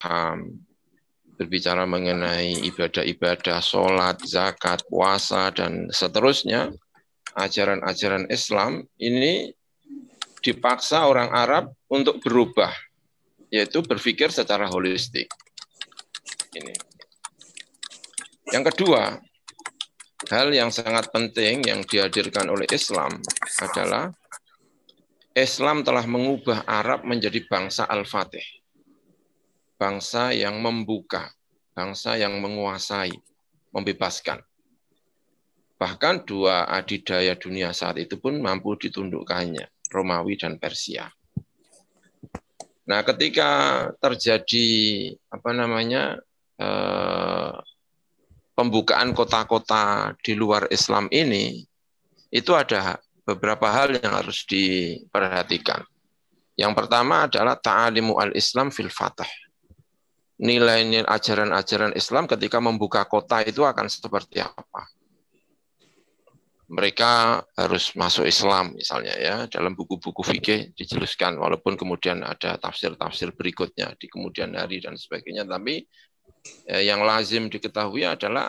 paham berbicara mengenai ibadah-ibadah, sholat, zakat, puasa, dan seterusnya, ajaran-ajaran Islam ini dipaksa orang Arab untuk berubah, yaitu berpikir secara holistik. Ini. Yang kedua, hal yang sangat penting yang dihadirkan oleh Islam adalah Islam telah mengubah Arab menjadi bangsa Al-Fatih bangsa yang membuka, bangsa yang menguasai, membebaskan. Bahkan dua adidaya dunia saat itu pun mampu ditundukkannya, Romawi dan Persia. Nah, ketika terjadi apa namanya eh, pembukaan kota-kota di luar Islam ini, itu ada beberapa hal yang harus diperhatikan. Yang pertama adalah ta'alimu al-Islam fil fatah. Nilainya ajaran-ajaran Islam ketika membuka kota itu akan seperti apa. Mereka harus masuk Islam misalnya ya, dalam buku-buku fikih dijelaskan walaupun kemudian ada tafsir-tafsir berikutnya di kemudian hari dan sebagainya tapi eh, yang lazim diketahui adalah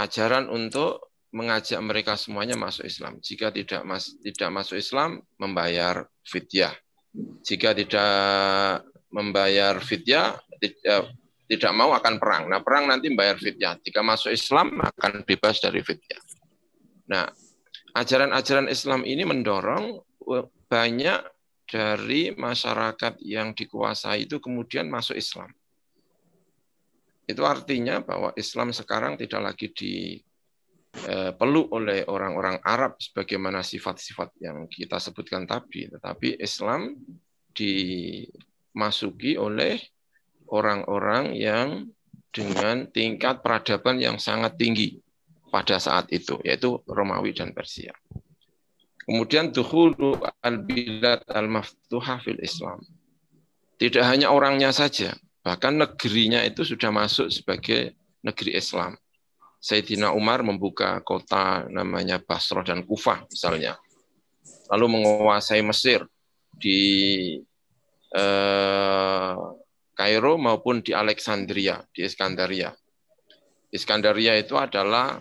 ajaran untuk mengajak mereka semuanya masuk Islam. Jika tidak mas, tidak masuk Islam, membayar fidyah. Jika tidak membayar fidyah, Eh, tidak mau akan perang. Nah, perang nanti bayar fitnya. Jika masuk Islam akan bebas dari fitnya. Nah, ajaran-ajaran Islam ini mendorong eh, banyak dari masyarakat yang dikuasai itu kemudian masuk Islam. Itu artinya bahwa Islam sekarang tidak lagi dipeluk eh, oleh orang-orang Arab sebagaimana sifat-sifat yang kita sebutkan tadi, tetapi Islam dimasuki oleh orang-orang yang dengan tingkat peradaban yang sangat tinggi pada saat itu, yaitu Romawi dan Persia. Kemudian dukhulu al-bilad al-maftuha fil Islam. Tidak hanya orangnya saja, bahkan negerinya itu sudah masuk sebagai negeri Islam. Sayyidina Umar membuka kota namanya Basra dan Kufah misalnya. Lalu menguasai Mesir di eh, Kairo maupun di Alexandria, di Iskandaria. Iskandaria itu adalah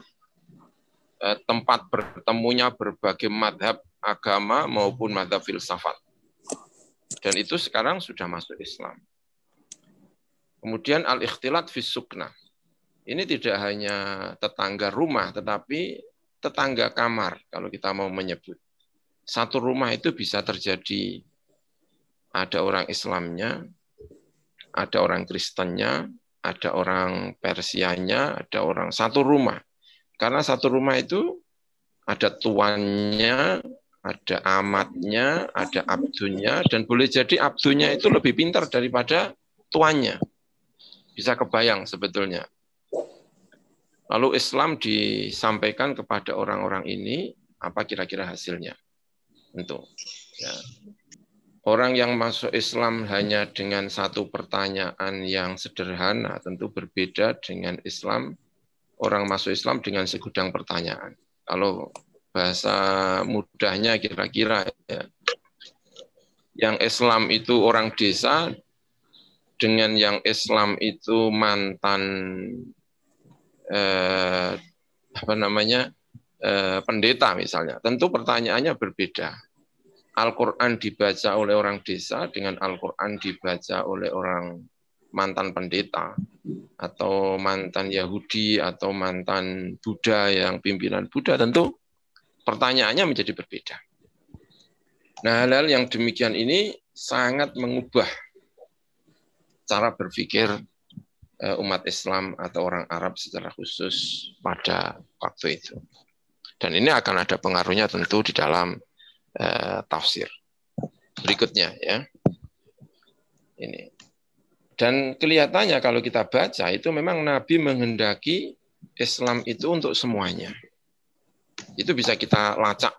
eh, tempat bertemunya berbagai madhab agama maupun madhab filsafat. Dan itu sekarang sudah masuk Islam. Kemudian al-ikhtilat fi Ini tidak hanya tetangga rumah, tetapi tetangga kamar, kalau kita mau menyebut. Satu rumah itu bisa terjadi ada orang Islamnya, ada orang Kristennya, ada orang Persianya, ada orang satu rumah. Karena satu rumah itu ada tuannya, ada amatnya, ada abdunya, dan boleh jadi abdunya itu lebih pintar daripada tuannya. Bisa kebayang sebetulnya. Lalu Islam disampaikan kepada orang-orang ini, apa kira-kira hasilnya? Tentu. Ya orang yang masuk Islam hanya dengan satu pertanyaan yang sederhana tentu berbeda dengan Islam orang masuk Islam dengan segudang pertanyaan. Kalau bahasa mudahnya kira-kira ya, yang Islam itu orang desa dengan yang Islam itu mantan eh, apa namanya eh, pendeta misalnya tentu pertanyaannya berbeda Al-Quran dibaca oleh orang desa dengan Al-Quran dibaca oleh orang mantan pendeta atau mantan Yahudi atau mantan Buddha yang pimpinan Buddha tentu pertanyaannya menjadi berbeda. Nah hal-hal yang demikian ini sangat mengubah cara berpikir eh, umat Islam atau orang Arab secara khusus pada waktu itu. Dan ini akan ada pengaruhnya tentu di dalam Eh, tafsir. Berikutnya ya. Ini. Dan kelihatannya kalau kita baca itu memang Nabi menghendaki Islam itu untuk semuanya. Itu bisa kita lacak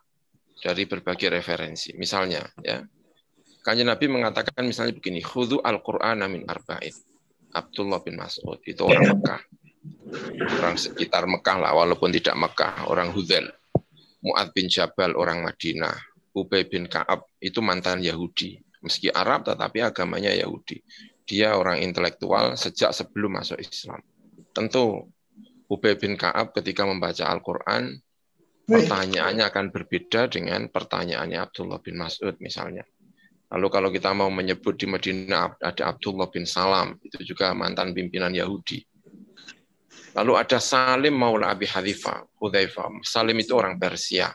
dari berbagai referensi. Misalnya ya. Kanjeng Nabi mengatakan misalnya begini, khudhu al-Qur'ana min arba'in. Abdullah bin Mas'ud itu orang Mekah. Orang sekitar Mekah lah, walaupun tidak Mekah, orang Hudel. Mu'ad bin Jabal orang Madinah, Ubay bin Ka'ab itu mantan Yahudi. Meski Arab tetapi agamanya Yahudi. Dia orang intelektual sejak sebelum masuk Islam. Tentu Ubay bin Ka'ab ketika membaca Al-Quran, pertanyaannya akan berbeda dengan pertanyaannya Abdullah bin Mas'ud misalnya. Lalu kalau kita mau menyebut di Madinah ada Abdullah bin Salam, itu juga mantan pimpinan Yahudi. Lalu ada Salim Maula Abi Hadifa, Salim itu orang Persia.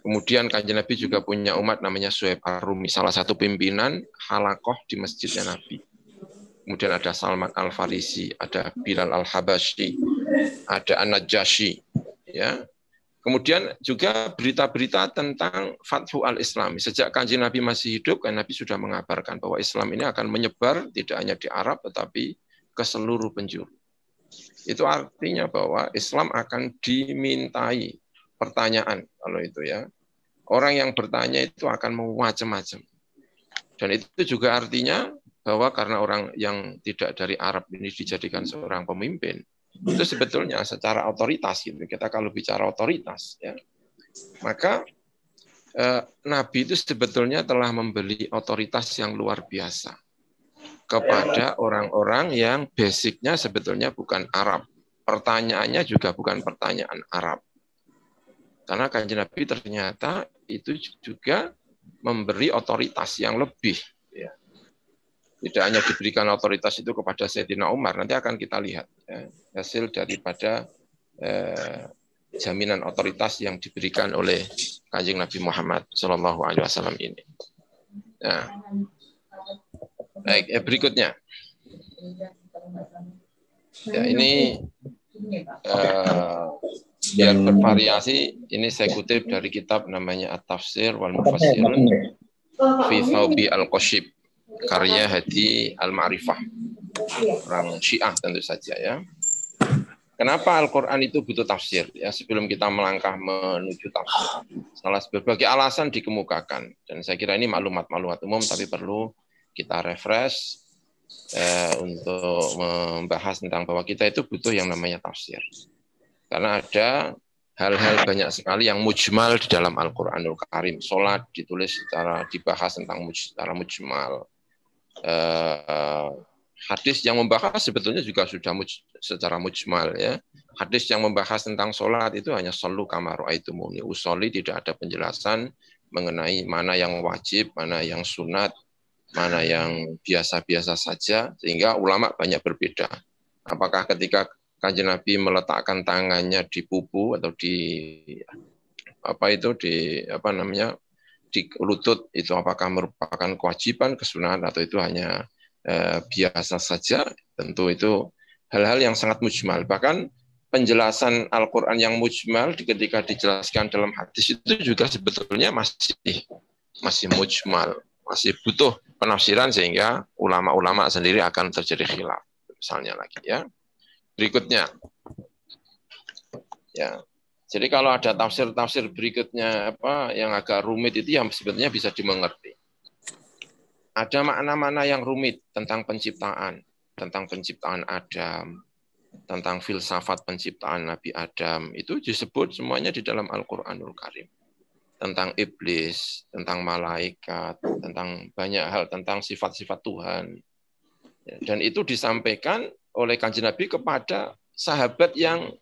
Kemudian Kanjeng Nabi juga punya umat namanya Suhaib Ar-Rumi, salah satu pimpinan halakoh di masjidnya Nabi. Kemudian ada Salman Al-Farisi, ada Bilal Al-Habashi, ada An-Najashi. Ya. Kemudian juga berita-berita tentang Fathu al Islami Sejak kanjeng Nabi masih hidup, kanjeng Nabi sudah mengabarkan bahwa Islam ini akan menyebar tidak hanya di Arab, tetapi ke seluruh penjuru. Itu artinya bahwa Islam akan dimintai pertanyaan kalau itu ya. Orang yang bertanya itu akan macam-macam. Dan itu juga artinya bahwa karena orang yang tidak dari Arab ini dijadikan seorang pemimpin, itu sebetulnya secara otoritas gitu. Kita kalau bicara otoritas ya. Maka eh, Nabi itu sebetulnya telah membeli otoritas yang luar biasa kepada orang-orang yang basicnya sebetulnya bukan Arab. Pertanyaannya juga bukan pertanyaan Arab. Karena kanji Nabi ternyata itu juga memberi otoritas yang lebih. Iya. Tidak hanya diberikan otoritas itu kepada Sayyidina Umar, nanti akan kita lihat ya, hasil daripada eh, jaminan otoritas yang diberikan oleh kanjeng Nabi Muhammad Shallallahu Alaihi Wasallam ini. Nah, baik, eh, berikutnya. Ya, ini uh, eh, biar bervariasi ini saya kutip dari kitab namanya At-Tafsir wal Mufassirun fi Thawbi Al-Qashib karya Hadi Al-Ma'rifah orang Syiah tentu saja ya Kenapa Al-Quran itu butuh tafsir? Ya, sebelum kita melangkah menuju tafsir, salah berbagai alasan dikemukakan. Dan saya kira ini maklumat-maklumat umum, tapi perlu kita refresh uh, untuk membahas tentang bahwa kita itu butuh yang namanya tafsir. Karena ada hal-hal banyak sekali yang mujmal di dalam Al-Quranul Karim. Sholat ditulis secara dibahas tentang muj, secara mujmal. Uh, hadis yang membahas sebetulnya juga sudah muj, secara mujmal ya. Hadis yang membahas tentang sholat itu hanya solu kamaru itu muni usoli tidak ada penjelasan mengenai mana yang wajib, mana yang sunat, mana yang biasa-biasa saja, sehingga ulama banyak berbeda. Apakah ketika kanjeng Nabi meletakkan tangannya di pupu atau di apa itu di apa namanya di lutut itu apakah merupakan kewajiban kesunahan atau itu hanya e, biasa saja tentu itu hal-hal yang sangat mujmal bahkan penjelasan Al-Quran yang mujmal ketika dijelaskan dalam hadis itu juga sebetulnya masih masih mujmal masih butuh penafsiran sehingga ulama-ulama sendiri akan terjadi khilaf misalnya lagi ya berikutnya ya jadi kalau ada tafsir-tafsir berikutnya apa yang agak rumit itu yang sebetulnya bisa dimengerti ada makna-makna yang rumit tentang penciptaan tentang penciptaan Adam tentang filsafat penciptaan Nabi Adam itu disebut semuanya di dalam Al-Qur'anul Karim tentang iblis, tentang malaikat, tentang banyak hal, tentang sifat-sifat Tuhan. Ya, dan itu disampaikan oleh kanjeng Nabi kepada sahabat yang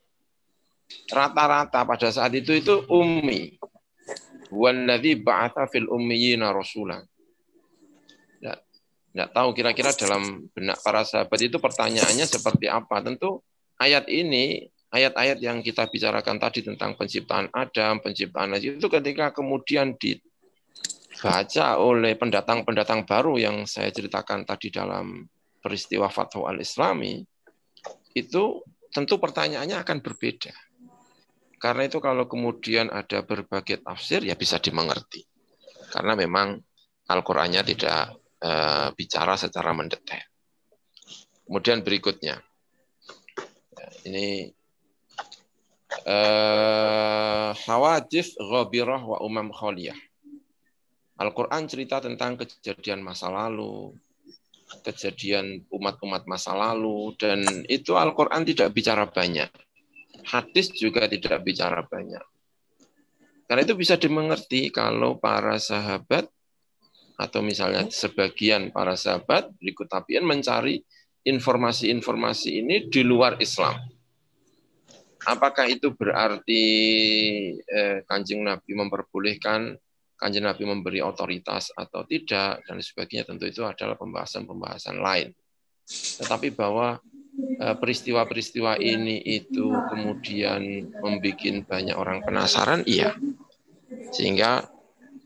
rata-rata pada saat itu itu ummi. Wallazi ba'atha fil ummiyina rasulan. Ya, tidak tahu kira-kira dalam benak para sahabat itu pertanyaannya seperti apa. Tentu ayat ini ayat-ayat yang kita bicarakan tadi tentang penciptaan Adam, penciptaan Nabi itu ketika kemudian dibaca oleh pendatang-pendatang baru yang saya ceritakan tadi dalam peristiwa Fatwa al-Islami, itu tentu pertanyaannya akan berbeda. Karena itu kalau kemudian ada berbagai tafsir, ya bisa dimengerti. Karena memang Al-Qur'annya tidak e, bicara secara mendetail. Kemudian berikutnya. Ini uh, eh, Hawajif ghabirah wa umam kholiyah. Al-Quran cerita tentang kejadian masa lalu, kejadian umat-umat masa lalu, dan itu Al-Quran tidak bicara banyak. Hadis juga tidak bicara banyak. Karena itu bisa dimengerti kalau para sahabat atau misalnya sebagian para sahabat berikut tapian mencari informasi-informasi ini di luar Islam apakah itu berarti eh, kanjeng Nabi memperbolehkan kanjeng Nabi memberi otoritas atau tidak dan sebagainya tentu itu adalah pembahasan-pembahasan lain. Tetapi bahwa eh, peristiwa-peristiwa ini itu kemudian membuat banyak orang penasaran, iya. Sehingga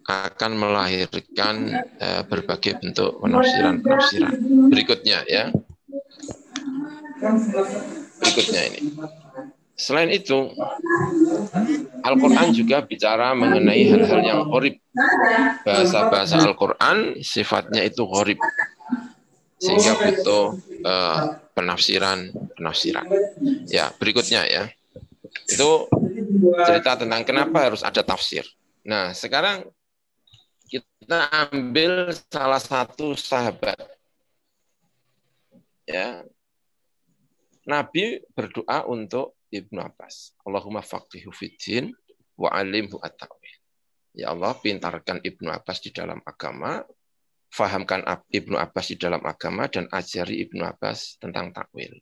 akan melahirkan eh, berbagai bentuk penafsiran-penafsiran berikutnya ya. Berikutnya ini. Selain itu, Al-Quran juga bicara mengenai hal-hal yang horib. Bahasa-bahasa Al-Quran sifatnya itu horib. Sehingga butuh uh, penafsiran penafsiran. Ya, berikutnya ya. Itu cerita tentang kenapa harus ada tafsir. Nah, sekarang kita ambil salah satu sahabat. Ya. Nabi berdoa untuk Ibnu Abbas. Allahumma faqihu fiddin wa alimhu at Ya Allah, pintarkan Ibnu Abbas di dalam agama, fahamkan Ibnu Abbas di dalam agama dan ajari Ibnu Abbas tentang takwil.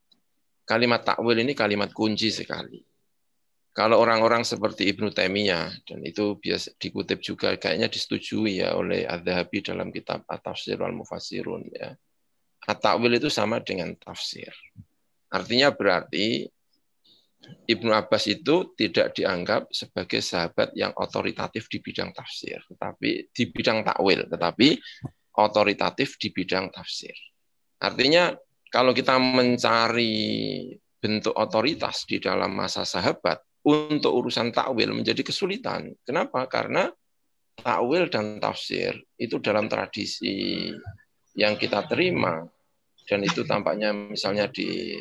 Kalimat takwil ini kalimat kunci sekali. Kalau orang-orang seperti Ibnu Taimiyah dan itu biasa dikutip juga kayaknya disetujui ya oleh Az-Zahabi dalam kitab At-Tafsir wal Mufassirun ya. At-Ta'wil itu sama dengan tafsir. Artinya berarti Ibnu Abbas itu tidak dianggap sebagai sahabat yang otoritatif di bidang tafsir, tetapi di bidang takwil, tetapi otoritatif di bidang tafsir. Artinya kalau kita mencari bentuk otoritas di dalam masa sahabat untuk urusan takwil menjadi kesulitan. Kenapa? Karena takwil dan tafsir itu dalam tradisi yang kita terima dan itu tampaknya misalnya di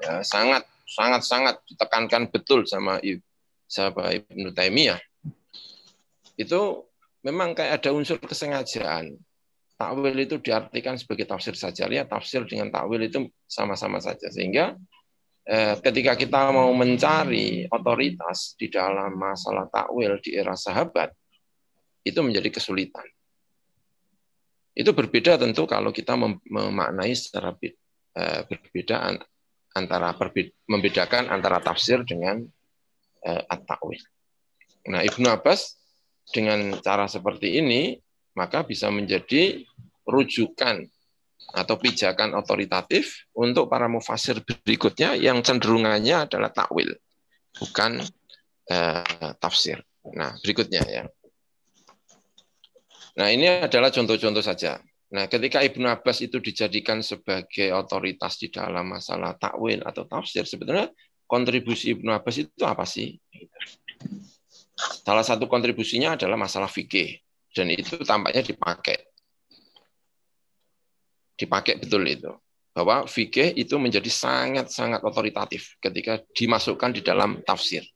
ya, sangat sangat-sangat ditekankan betul sama siapa Ibnu Taimiyah itu memang kayak ada unsur kesengajaan. Takwil itu diartikan sebagai tafsir saja, ya tafsir dengan takwil itu sama-sama saja. Sehingga eh, ketika kita mau mencari otoritas di dalam masalah takwil di era sahabat, itu menjadi kesulitan. Itu berbeda tentu kalau kita memaknai secara eh, berbedaan antara membedakan antara tafsir dengan uh, at-ta'wil. Nah, Ibnu Abbas dengan cara seperti ini maka bisa menjadi rujukan atau pijakan otoritatif untuk para mufasir berikutnya yang cenderungannya adalah takwil, bukan uh, tafsir. Nah, berikutnya ya. Nah, ini adalah contoh-contoh saja. Nah, ketika Ibnu Abbas itu dijadikan sebagai otoritas di dalam masalah takwil atau tafsir, sebetulnya kontribusi Ibnu Abbas itu apa sih? Salah satu kontribusinya adalah masalah fikih dan itu tampaknya dipakai. Dipakai betul itu. Bahwa fikih itu menjadi sangat-sangat otoritatif ketika dimasukkan di dalam tafsir.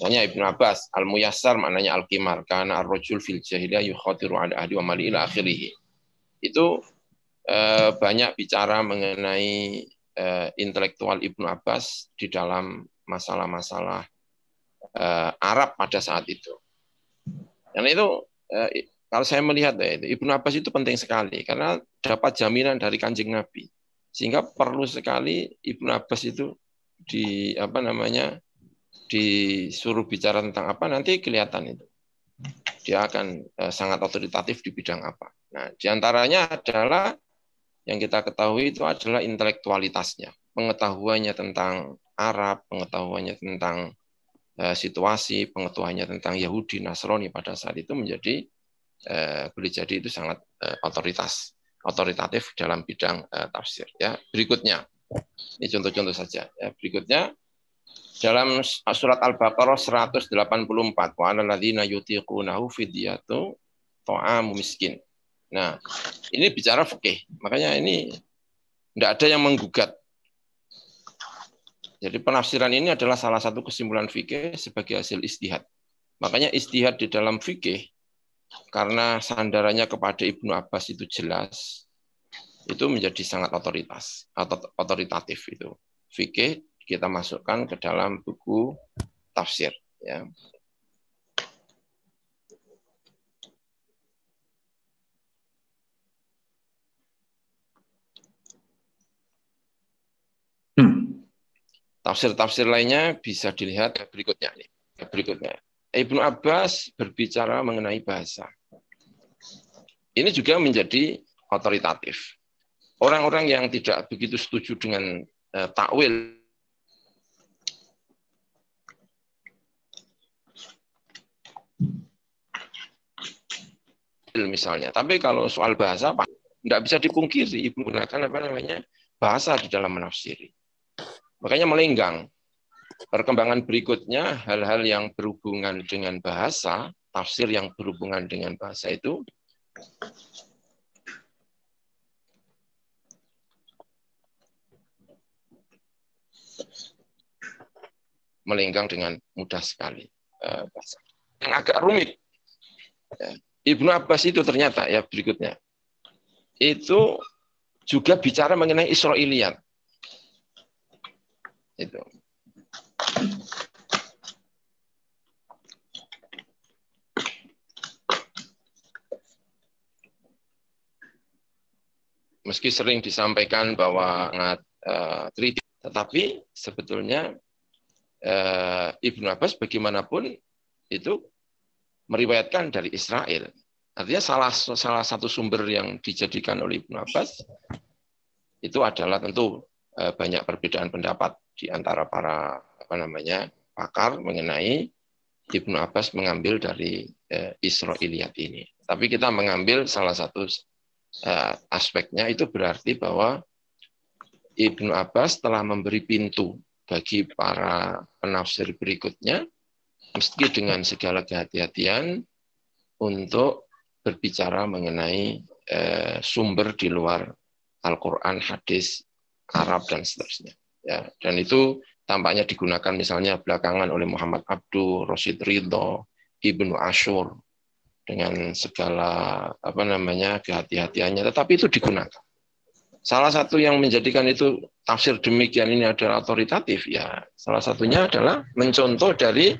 Makanya Ibnu Abbas, Al-Muyassar maknanya Al-Qimar, karena Ar-Rajul fil jahiliyah yukhatiru ala ahli wa mali ila akhirih itu eh, banyak bicara mengenai eh, intelektual Ibnu Abbas di dalam masalah-masalah eh, Arab pada saat itu. Karena itu eh, kalau saya melihat ya, Ibnu Abbas itu penting sekali karena dapat jaminan dari Kanjeng Nabi. Sehingga perlu sekali Ibnu Abbas itu di apa namanya disuruh bicara tentang apa nanti kelihatan itu dia akan eh, sangat otoritatif di bidang apa. Nah, diantaranya adalah yang kita ketahui itu adalah intelektualitasnya, pengetahuannya tentang Arab, pengetahuannya tentang eh, situasi, pengetahuannya tentang Yahudi, Nasrani pada saat itu menjadi eh, boleh jadi itu sangat eh, otoritas, otoritatif dalam bidang eh, tafsir. Ya, berikutnya ini contoh-contoh saja. Ya, berikutnya dalam surat Al-Baqarah 184 wa alalladzina yutiqunahu fidyatu ta'amu miskin. Nah, ini bicara fikih. Makanya ini tidak ada yang menggugat. Jadi penafsiran ini adalah salah satu kesimpulan fikih sebagai hasil istihad. Makanya istihad di dalam fikih karena sandarannya kepada Ibnu Abbas itu jelas itu menjadi sangat otoritas atau otoritatif itu. Fikih kita masukkan ke dalam buku tafsir ya. Tafsir-tafsir lainnya bisa dilihat berikutnya ini. Berikutnya. Ibnu Abbas berbicara mengenai bahasa. Ini juga menjadi otoritatif. Orang-orang yang tidak begitu setuju dengan eh, takwil misalnya. Tapi kalau soal bahasa, tidak bisa dipungkiri menggunakan apa namanya bahasa di dalam menafsiri. Makanya melenggang. Perkembangan berikutnya, hal-hal yang berhubungan dengan bahasa, tafsir yang berhubungan dengan bahasa itu melenggang dengan mudah sekali eh, Yang agak rumit. Ya. Ibnu Abbas itu ternyata ya berikutnya itu juga bicara mengenai Israeliyat itu meski sering disampaikan bahwa ngat uh, tetapi sebetulnya uh, Ibnu Abbas bagaimanapun itu meriwayatkan dari Israel Artinya salah salah satu sumber yang dijadikan oleh Ibnu Abbas itu adalah tentu eh, banyak perbedaan pendapat di antara para apa namanya pakar mengenai Ibnu Abbas mengambil dari eh, Israiliyat ini. Tapi kita mengambil salah satu eh, aspeknya itu berarti bahwa Ibnu Abbas telah memberi pintu bagi para penafsir berikutnya meski dengan segala kehati-hatian untuk berbicara mengenai eh, sumber di luar Al-Qur'an, hadis, Arab dan seterusnya ya dan itu tampaknya digunakan misalnya belakangan oleh Muhammad Abdul Rosid Ridho, Ibnu Ashur dengan segala apa namanya kehati-hatiannya tetapi itu digunakan. Salah satu yang menjadikan itu tafsir demikian ini adalah otoritatif ya. Salah satunya adalah mencontoh dari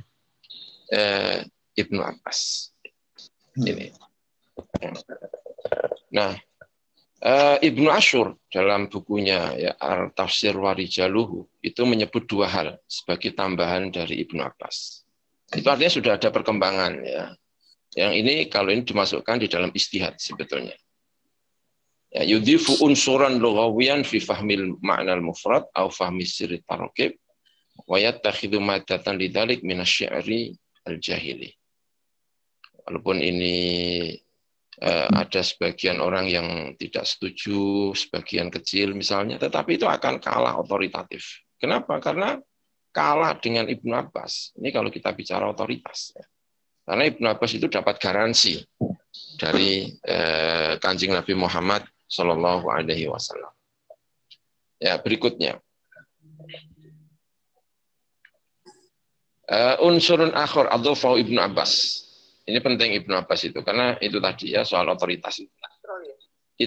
eh, Ibnu Abbas. Ini. Nah, Uh, Ibnu Ashur dalam bukunya ya Al Tafsir Warijaluhu itu menyebut dua hal sebagai tambahan dari Ibnu Abbas. Itu artinya sudah ada perkembangan ya. Yang ini kalau ini dimasukkan di dalam istihad sebetulnya. Ya, yudhifu unsuran lughawiyan fi fahmil ma'nal mufrad au fahmi sirri tarqib wa yattakhidhu maddatan lidzalik asy sy'ri al-jahili. Walaupun ini Eh, ada sebagian orang yang tidak setuju, sebagian kecil misalnya, tetapi itu akan kalah otoritatif. Kenapa? Karena kalah dengan Ibnu Abbas. Ini kalau kita bicara otoritas. Ya. Karena Ibnu Abbas itu dapat garansi dari eh, Kanjeng Nabi Muhammad Shallallahu Alaihi Wasallam. Ya berikutnya uh, unsurun akhor atau ibnu Abbas. Ini penting Ibnu Abbas itu karena itu tadi ya soal otoritas itu. Ya.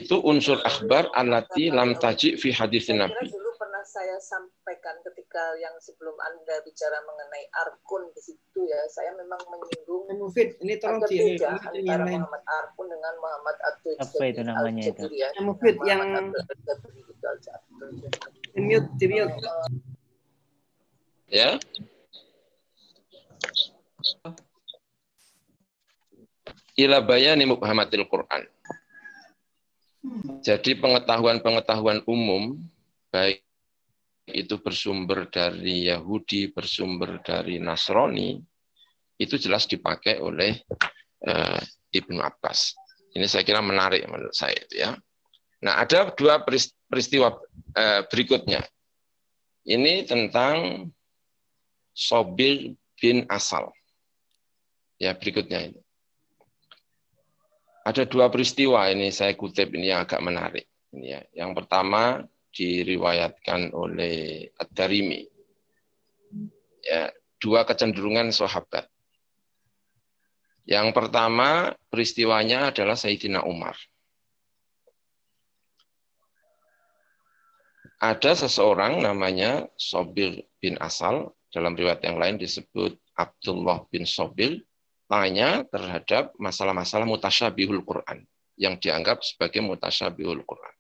Itu unsur akhbar alati ya. lam taji fi hadis Nabi. Dulu pernah saya sampaikan ketika yang sebelum Anda bicara mengenai arkun di situ ya, saya memang menyinggung Mufid, ini tolong di antara Muhammad Arkun dengan Muhammad Abdul Apa itu namanya itu? Mufid ya. yang mute, mute. Eh, eh, ya ila bayani mubhamatil Quran. Jadi pengetahuan-pengetahuan umum baik itu bersumber dari Yahudi, bersumber dari Nasrani, itu jelas dipakai oleh uh, Ibnu Abbas. Ini saya kira menarik menurut saya itu ya. Nah, ada dua peristiwa uh, berikutnya. Ini tentang Sobir bin Asal. Ya, berikutnya ini. Ada dua peristiwa ini saya kutip ini yang agak menarik. Ini ya. Yang pertama diriwayatkan oleh Ad-Darimi. Ya, dua kecenderungan sahabat. Yang pertama peristiwanya adalah Sayyidina Umar. Ada seseorang namanya Sobir bin Asal, dalam riwayat yang lain disebut Abdullah bin Sobir, tanya terhadap masalah-masalah mutasyabihul Quran yang dianggap sebagai mutasyabihul Quran.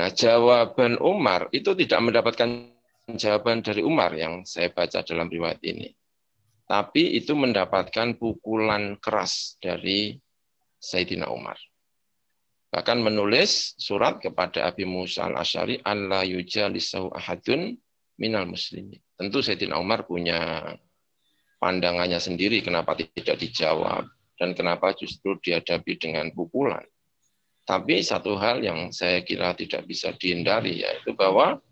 Nah, jawaban Umar itu tidak mendapatkan jawaban dari Umar yang saya baca dalam riwayat ini. Tapi itu mendapatkan pukulan keras dari Sayyidina Umar. Bahkan menulis surat kepada Abi Musa al-Ashari, Allah yujalisahu ahadun minal muslimin. Tentu Sayyidina Umar punya pandangannya sendiri kenapa tidak dijawab dan kenapa justru dihadapi dengan pukulan. Tapi satu hal yang saya kira tidak bisa dihindari yaitu bahwa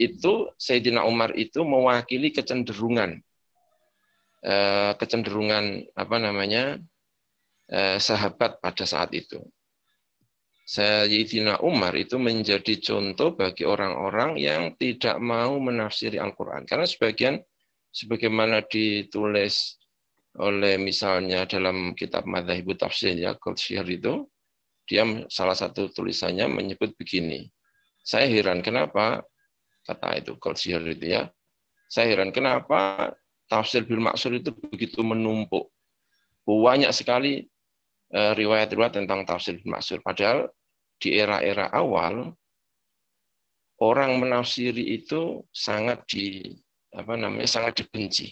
itu Sayyidina Umar itu mewakili kecenderungan eh, kecenderungan apa namanya eh, sahabat pada saat itu. Sayyidina Umar itu menjadi contoh bagi orang-orang yang tidak mau menafsiri Al-Quran. Karena sebagian sebagaimana ditulis oleh misalnya dalam kitab Madhahibu Tafsir ya Qudsyir itu dia salah satu tulisannya menyebut begini. Saya heran kenapa kata itu Qudsyir itu ya. Saya heran kenapa tafsir bil maksur itu begitu menumpuk. Banyak sekali e, riwayat-riwayat tentang tafsir bil maksur padahal di era-era awal orang menafsiri itu sangat di apa namanya sangat dibenci.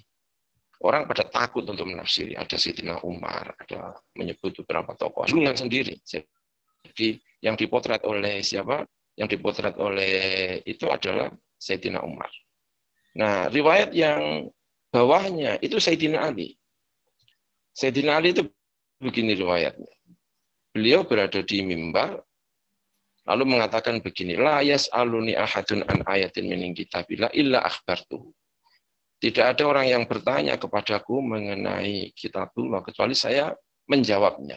Orang pada takut untuk menafsiri. Ada Sayyidina Umar, ada menyebut beberapa tokoh. yang sendiri. Jadi yang dipotret oleh siapa? Yang dipotret oleh itu adalah Sayyidina Umar. Nah, riwayat yang bawahnya itu Sayyidina Ali. Sayyidina Ali itu begini riwayatnya. Beliau berada di mimbar, lalu mengatakan begini, La yas'aluni ahadun an ayatin min kitabila illa akhbartuhu. Tidak ada orang yang bertanya kepadaku mengenai kitabullah kecuali saya menjawabnya.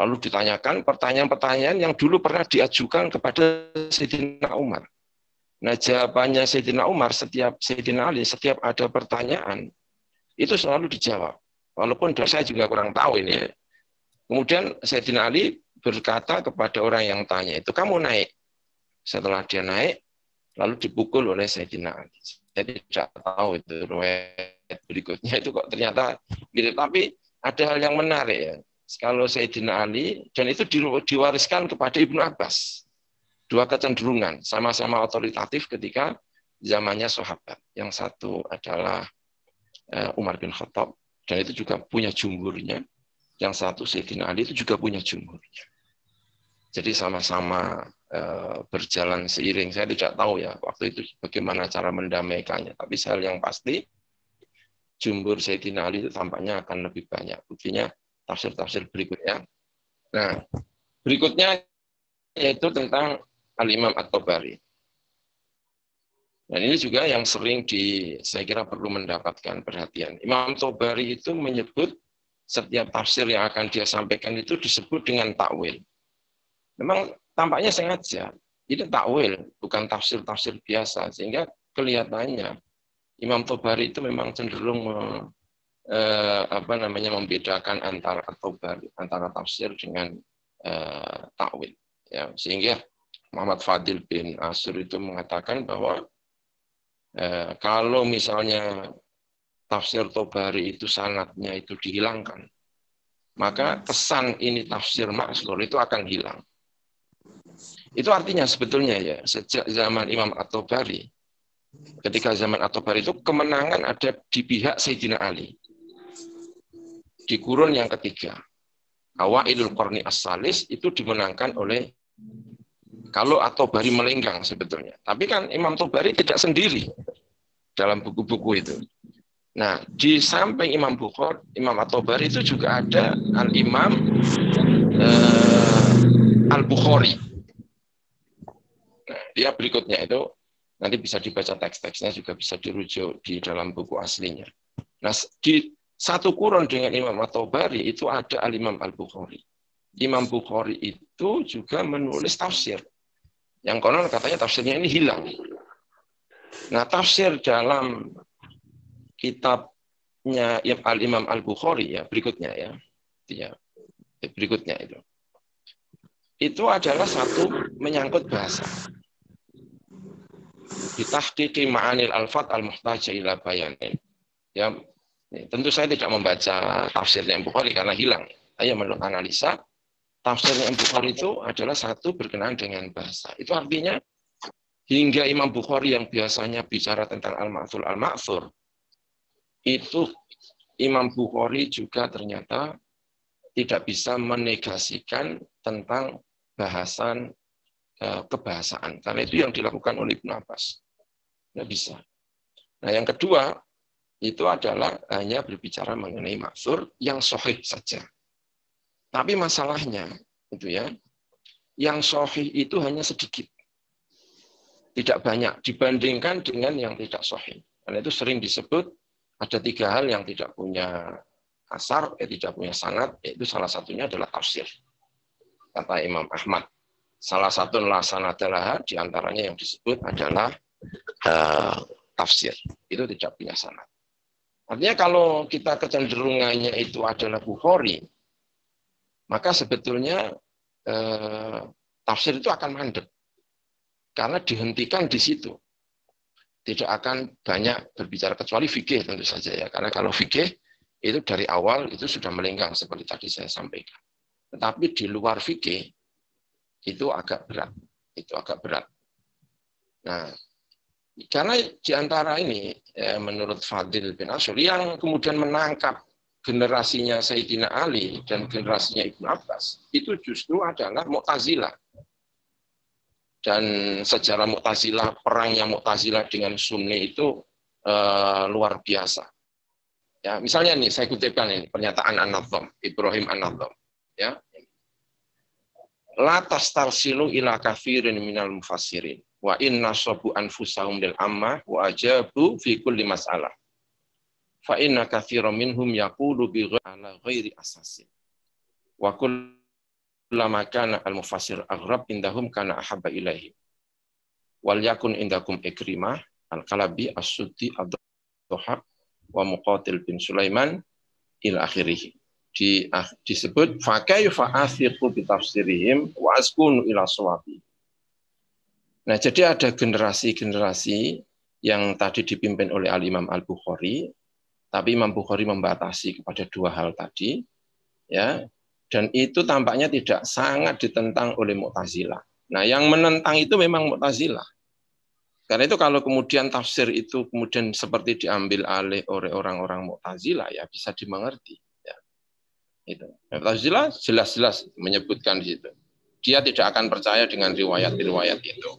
Lalu ditanyakan pertanyaan-pertanyaan yang dulu pernah diajukan kepada Sayyidina Umar. Nah, jawabannya Sayyidina Umar setiap Sayyidina Ali setiap ada pertanyaan itu selalu dijawab. Walaupun saya juga kurang tahu ini. Ya. Kemudian Sayyidina Ali berkata kepada orang yang tanya itu, kamu naik. Setelah dia naik, lalu dipukul oleh Sayyidina Ali saya tidak tahu itu riwayat berikutnya itu kok ternyata gitu tapi ada hal yang menarik ya kalau Sayyidina Ali dan itu diwariskan kepada Ibnu Abbas dua kecenderungan sama-sama otoritatif ketika zamannya sahabat yang satu adalah eh, Umar bin Khattab dan itu juga punya jumurnya. yang satu Sayyidina Ali itu juga punya jumurnya. jadi sama-sama Eh, berjalan seiring. Saya tidak tahu ya waktu itu bagaimana cara mendamaikannya. Tapi hal yang pasti jumbur Sayyidina Ali itu tampaknya akan lebih banyak. Buktinya tafsir-tafsir berikutnya. Nah, berikutnya yaitu tentang Al-Imam At-Tabari. Dan ini juga yang sering di, saya kira perlu mendapatkan perhatian. Imam Tobari itu menyebut setiap tafsir yang akan dia sampaikan itu disebut dengan takwil. Memang tampaknya sengaja. Ya, ini takwil, bukan tafsir-tafsir biasa. Sehingga kelihatannya Imam Tobari itu memang cenderung eh, apa namanya membedakan antara Tobari, antara tafsir dengan eh, takwil. Ya, sehingga Muhammad Fadil bin Asur itu mengatakan bahwa eh, kalau misalnya tafsir Tobari itu sanatnya itu dihilangkan, maka kesan ini tafsir Maksur itu akan hilang itu artinya sebetulnya ya, sejak zaman Imam At-Tabari, ketika zaman At-Tabari itu kemenangan ada di pihak Sayyidina Ali. Di kurun yang ketiga. Awailul Qarni As-Salis itu dimenangkan oleh kalau at bari melenggang sebetulnya. Tapi kan Imam Tobari tidak sendiri dalam buku-buku itu. Nah, di samping Imam Bukhari, Imam at bari itu juga ada Al-Imam eh, Al-Bukhari Ya berikutnya itu nanti bisa dibaca teks-teksnya juga bisa dirujuk di dalam buku aslinya. Nah, di satu kurun dengan Imam At-Tabari itu ada Al-Imam Al-Bukhari. Imam Bukhari itu juga menulis tafsir. Yang konon katanya tafsirnya ini hilang. Nah, tafsir dalam kitabnya Al-Imam Al-Bukhari ya, berikutnya ya. Ya, berikutnya itu. Itu adalah satu menyangkut bahasa ditahqiqi ma'anil al-fat al-muhtaja ila bayanin. Ya, tentu saya tidak membaca tafsirnya Bukhari karena hilang. Saya menurut analisa, tafsirnya Bukhari itu adalah satu berkenaan dengan bahasa. Itu artinya hingga Imam Bukhari yang biasanya bicara tentang al-ma'thur al-ma'thur itu Imam Bukhari juga ternyata tidak bisa menegasikan tentang bahasan Eh, kebahasaan. Karena itu yang dilakukan oleh Ibnu Abbas. Tidak bisa. Nah yang kedua, itu adalah hanya berbicara mengenai maksur yang sohih saja. Tapi masalahnya, itu ya, yang sohih itu hanya sedikit. Tidak banyak dibandingkan dengan yang tidak sohih. Karena itu sering disebut ada tiga hal yang tidak punya asar, eh, tidak punya sangat, Itu salah satunya adalah tafsir. Kata Imam Ahmad Salah satu lasana adalah diantaranya yang disebut adalah uh, tafsir. Itu tidak punya sanat Artinya kalau kita kecenderungannya itu adalah bukhori maka sebetulnya uh, tafsir itu akan mandek. Karena dihentikan di situ. Tidak akan banyak berbicara, kecuali fikih tentu saja ya. Karena kalau fikih itu dari awal itu sudah melenggang seperti tadi saya sampaikan. Tetapi di luar fikih, itu agak berat. Itu agak berat. Nah, karena di antara ini, eh, menurut Fadil bin Asyur, yang kemudian menangkap generasinya Sayyidina Ali dan generasinya Ibnu Abbas, itu justru adalah Mu'tazilah. Dan sejarah Mu'tazilah, perangnya Mu'tazilah dengan Sunni itu e, luar biasa. Ya, misalnya nih, saya kutipkan ini, pernyataan An-Nadham, Ibrahim An-Nadham. Ya latas tarsilu ila kafirin minal mufasirin. wa inna sabu anfusahum lil amma wa ajabu fi kulli mas'alah fa inna katsiran minhum yaqulu bi ala ghairi asasin wa kullama kana al mufasir aghrab indahum kana ahabba ilaihi wal yakun indakum ikrimah al kalabi as-suddi ad-dhahab wa muqatil bin sulaiman ila akhirih di, ah, disebut fakaifa athiqu bitafsirihim wa askunu ila suwabi. Nah, jadi ada generasi-generasi yang tadi dipimpin oleh Al Imam Al Bukhari, tapi Imam Bukhari membatasi kepada dua hal tadi, ya. Dan itu tampaknya tidak sangat ditentang oleh Mu'tazilah. Nah, yang menentang itu memang Mu'tazilah. Karena itu kalau kemudian tafsir itu kemudian seperti diambil alih oleh orang-orang Mu'tazilah ya bisa dimengerti. Itu. Mu'tazilah jelas-jelas menyebutkan di situ. Dia tidak akan percaya dengan riwayat-riwayat itu.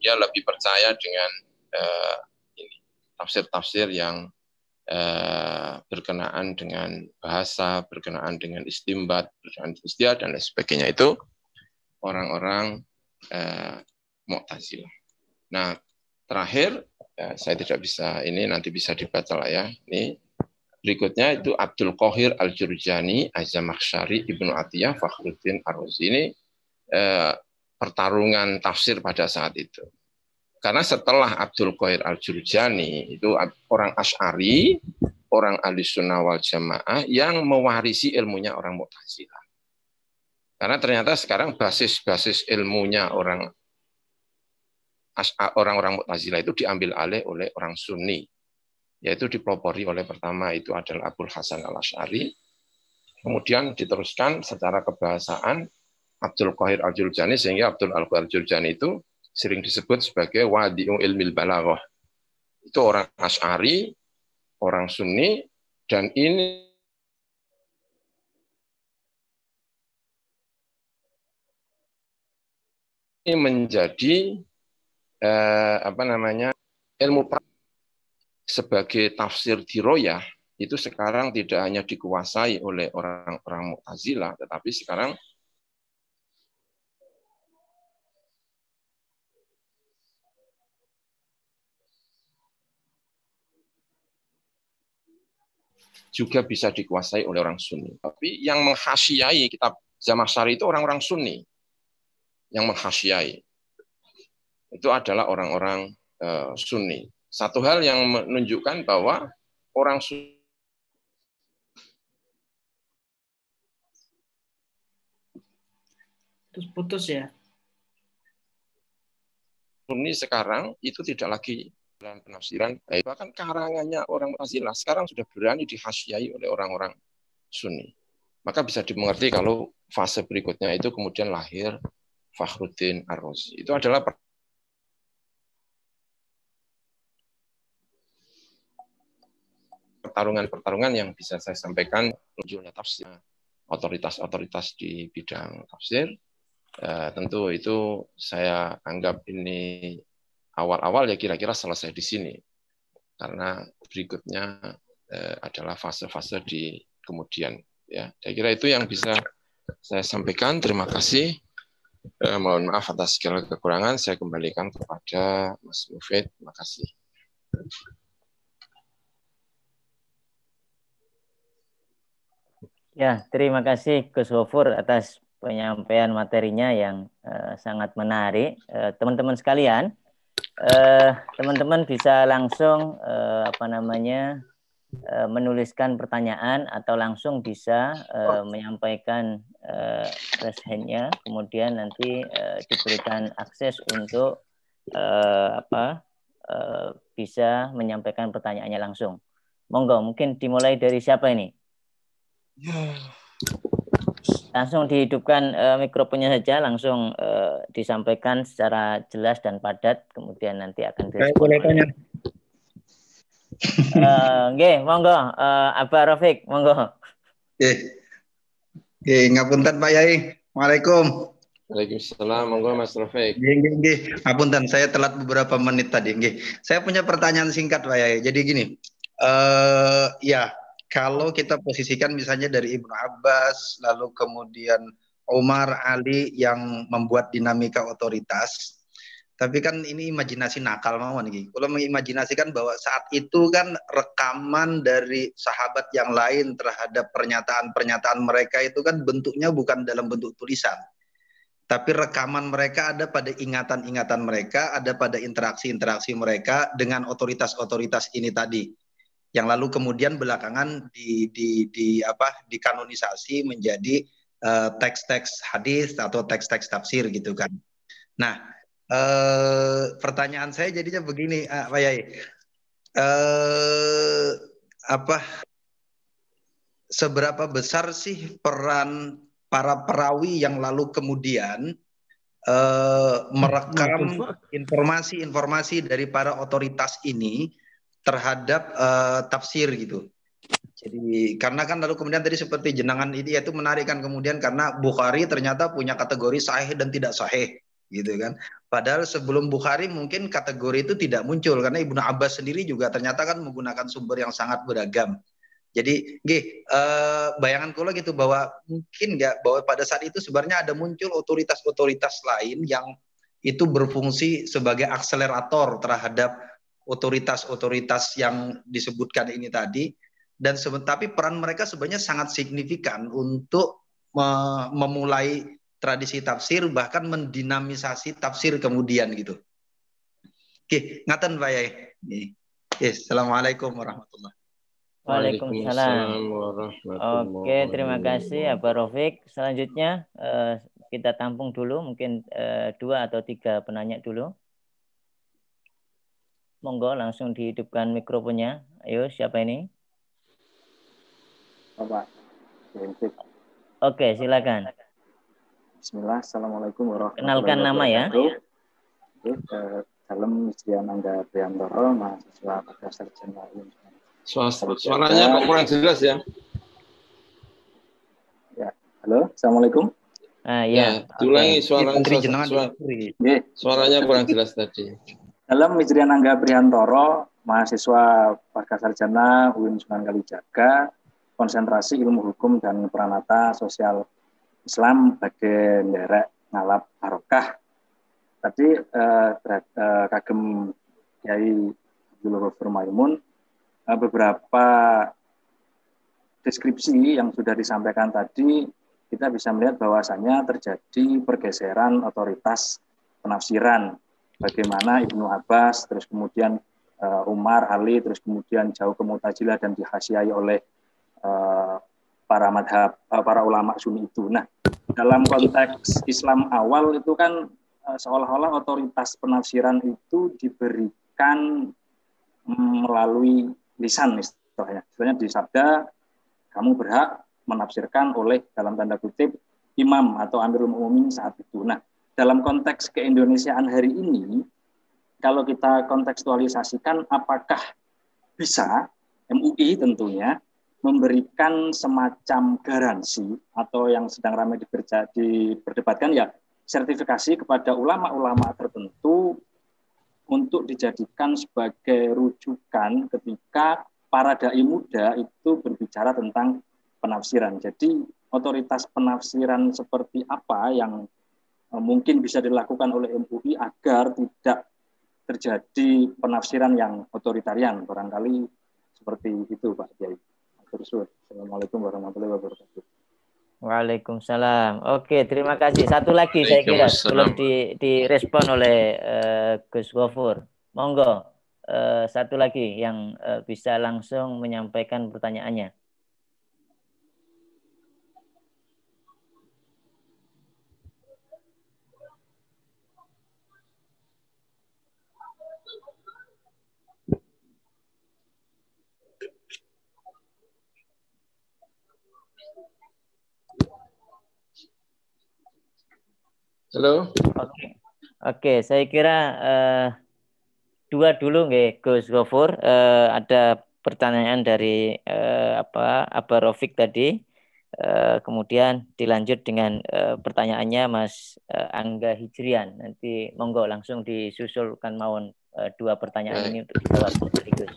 Dia lebih percaya dengan eh, ini tafsir-tafsir yang uh, berkenaan dengan bahasa, berkenaan dengan istimbat, berkenaan dengan istiadat dan lain sebagainya itu orang-orang uh, Mu'tazilah. Nah, terakhir saya tidak bisa ini nanti bisa dibaca lah ya. Ini Berikutnya itu Abdul Qahir Al-Jurjani, Azamakhsyari, Ibnu Atiyah, Fakhruddin Ar-Ruzi. Ini eh, pertarungan tafsir pada saat itu. Karena setelah Abdul Qahir Al-Jurjani, itu orang Ash'ari, orang ahli sunnah wal jamaah yang mewarisi ilmunya orang Mu'tazilah. Karena ternyata sekarang basis-basis ilmunya orang orang-orang Mu'tazilah itu diambil alih oleh orang Sunni yaitu dipropori oleh pertama itu adalah Abdul Hasan al Ashari, kemudian diteruskan secara kebahasaan Abdul Qahir al Jurjani sehingga Abdul al Qahir al Jurjani itu sering disebut sebagai wadiu ilmil balaghah. Itu orang Ash'ari, orang Sunni, dan ini menjadi eh, apa namanya ilmu pra sebagai tafsir diroyah itu sekarang tidak hanya dikuasai oleh orang-orang Mu'tazilah, tetapi sekarang juga bisa dikuasai oleh orang Sunni. Tapi yang menghasiai kitab Zamasari itu orang-orang Sunni yang menghasiai. Itu adalah orang-orang eh, Sunni. Satu hal yang menunjukkan bahwa orang terus putus ya. Sunni sekarang itu tidak lagi dalam penafsiran, eh, bahkan karangannya orang Mu'tazilah sekarang sudah berani dihasyai oleh orang-orang Sunni. Maka bisa dimengerti kalau fase berikutnya itu kemudian lahir Fakhruddin Ar-Razi. Itu adalah pertarungan-pertarungan yang bisa saya sampaikan munculnya tafsir otoritas-otoritas di bidang tafsir. Eh, tentu itu saya anggap ini awal-awal ya kira-kira selesai di sini. Karena berikutnya eh, adalah fase-fase di kemudian ya. Saya kira itu yang bisa saya sampaikan. Terima kasih. Eh, mohon maaf atas segala kekurangan. Saya kembalikan kepada Mas Mufid. Terima kasih. Ya, terima kasih Gus Gofur atas penyampaian materinya yang uh, sangat menarik. Eh, teman-teman uh, sekalian, eh, teman-teman uh, bisa langsung uh, apa namanya uh, menuliskan pertanyaan atau langsung bisa uh, menyampaikan uh, kemudian nanti uh, diberikan akses untuk uh, apa uh, bisa menyampaikan pertanyaannya langsung. Monggo, mungkin dimulai dari siapa ini? Ya. Langsung dihidupkan uh, mikrofonnya saja, langsung uh, disampaikan secara jelas dan padat, kemudian nanti akan direspon. Saya boleh tanya. Oke, eh, monggo apa Abah Rafiq, monggo. Nggih. ngapun ngapunten Pak Yai. Waalaikumsalam. Waalaikumsalam, monggo Mas Rafiq. Nggih, nggih, nggih. Ngapunten, saya telat beberapa menit tadi, nggih. Saya punya pertanyaan singkat Pak Yai. Jadi gini, eh ya, kalau kita posisikan misalnya dari Ibnu Abbas, lalu kemudian Umar Ali yang membuat dinamika otoritas, tapi kan ini imajinasi nakal mawon iki. Kalau mengimajinasikan bahwa saat itu kan rekaman dari sahabat yang lain terhadap pernyataan-pernyataan mereka itu kan bentuknya bukan dalam bentuk tulisan. Tapi rekaman mereka ada pada ingatan-ingatan mereka, ada pada interaksi-interaksi mereka dengan otoritas-otoritas ini tadi yang lalu kemudian belakangan di, di, di apa dikanonisasi menjadi eh, teks-teks hadis atau teks-teks tafsir gitu kan. Nah, uh, pertanyaan saya jadinya begini, uh, Pak Yai. Uh, apa seberapa besar sih peran para perawi yang lalu kemudian merekam informasi-informasi dari para otoritas ini terhadap uh, tafsir gitu. Jadi karena kan lalu kemudian tadi seperti jenangan ini itu menarik kan kemudian karena Bukhari ternyata punya kategori sahih dan tidak sahih gitu kan. Padahal sebelum Bukhari mungkin kategori itu tidak muncul karena Ibnu Abbas sendiri juga ternyata kan menggunakan sumber yang sangat beragam. Jadi, gih, eh, bayangan kula gitu bahwa mungkin nggak bahwa pada saat itu sebenarnya ada muncul otoritas-otoritas lain yang itu berfungsi sebagai akselerator terhadap otoritas-otoritas yang disebutkan ini tadi dan tapi peran mereka sebenarnya sangat signifikan untuk memulai tradisi tafsir bahkan mendinamisasi tafsir kemudian gitu. Oke, ngaten Pak Yai. Yes, Assalamualaikum warahmatullahi wabarakatuh. Oke, terima kasih Abah Rofik. Selanjutnya eh, kita tampung dulu mungkin eh, dua atau tiga penanya dulu. Monggo langsung dihidupkan mikrofonnya. Ayo, siapa ini? Bapak. Oke, silakan. Bismillah, Assalamualaikum warahmatullahi Kenalkan nama ya. Salam Wijaya Angga Priantoro, mahasiswa pakar sarjana Suaranya kok kurang jelas ya? Ya, halo, Assalamualaikum. Ah, ya. ya diulangi suara, suara, suara, ya, suaranya kurang jelas tadi. Dalam Mijrian Angga Prihantoro, mahasiswa Pasca Sarjana UIN Sunan Kalijaga, konsentrasi ilmu hukum dan peranata sosial Islam bagi merek ngalap barokah. Tadi eh, eh, kagem Kiai Abdul Ghafur Maimun eh, beberapa deskripsi yang sudah disampaikan tadi kita bisa melihat bahwasannya terjadi pergeseran otoritas penafsiran bagaimana Ibnu Abbas, terus kemudian uh, Umar, Ali, terus kemudian jauh ke Mutajilah dan dihasiai oleh uh, para madhab, uh, para ulama Sunni itu. Nah, dalam konteks Islam awal itu kan uh, seolah-olah otoritas penafsiran itu diberikan mm, melalui lisan istilahnya. Istilahnya di sabda kamu berhak menafsirkan oleh dalam tanda kutip imam atau amirul mu'min saat itu. Nah, dalam konteks keindonesiaan hari ini, kalau kita kontekstualisasikan apakah bisa MUI tentunya memberikan semacam garansi atau yang sedang ramai diperdebatkan ya sertifikasi kepada ulama-ulama tertentu untuk dijadikan sebagai rujukan ketika para dai muda itu berbicara tentang penafsiran. Jadi otoritas penafsiran seperti apa yang Eh, mungkin bisa dilakukan oleh MUI agar tidak terjadi penafsiran yang otoritarian barangkali seperti itu Pak Kiai. Assalamualaikum warahmatullahi wabarakatuh. Waalaikumsalam. Oke, terima kasih. Satu lagi saya kira belum di, direspon oleh uh, Gus Gofur. Monggo, uh, satu lagi yang uh, bisa langsung menyampaikan pertanyaannya. Halo. Oke, okay. saya kira uh, dua dulu nggih Gus Gofur uh, eh, ada pertanyaan dari uh, apa apa Rofik tadi. Uh, kemudian dilanjut dengan uh, pertanyaannya Mas uh, Angga Hijrian. Nanti monggo langsung disusulkan mawon uh, dua pertanyaan Baik. ini untuk kita sekaligus.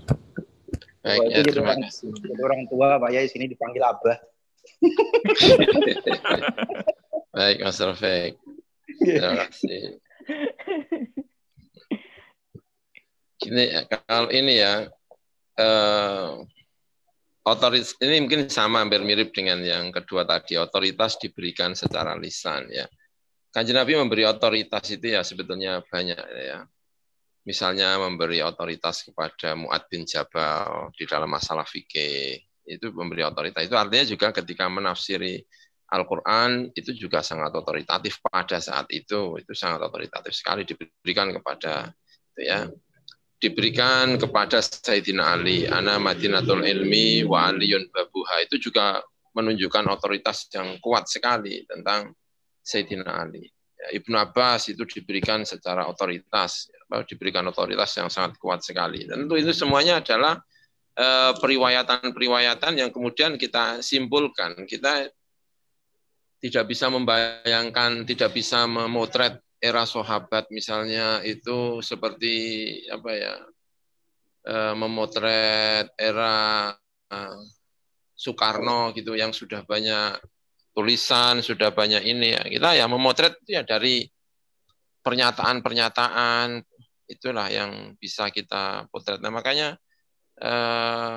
Baik, ya, terima kasih. orang tua Pak Yai sini dipanggil Abah. Baik, Mas Rofik. Terima kasih. Eh, kalau ini ya, eh, otoritas ini mungkin sama hampir mirip dengan yang kedua tadi. Otoritas diberikan secara lisan ya. Kanjeng Nabi memberi otoritas itu ya sebetulnya banyak ya. Misalnya memberi otoritas kepada Mu'ad bin Jabal di dalam masalah fikih itu memberi otoritas. Itu artinya juga ketika menafsiri Al-Quran itu juga sangat otoritatif pada saat itu. Itu sangat otoritatif sekali diberikan kepada itu ya diberikan kepada Sayyidina Ali, Ana Madinatul Ilmi wa Aliyun Babuha. Itu juga menunjukkan otoritas yang kuat sekali tentang Sayyidina Ali. Ya, Ibnu Abbas itu diberikan secara otoritas, ya, diberikan otoritas yang sangat kuat sekali. Tentu itu semuanya adalah eh, periwayatan-periwayatan yang kemudian kita simpulkan, kita tidak bisa membayangkan, tidak bisa memotret era sahabat misalnya itu seperti apa ya e, memotret era e, Soekarno gitu yang sudah banyak tulisan sudah banyak ini ya kita ya memotret ya dari pernyataan-pernyataan itulah yang bisa kita potret nah makanya eh,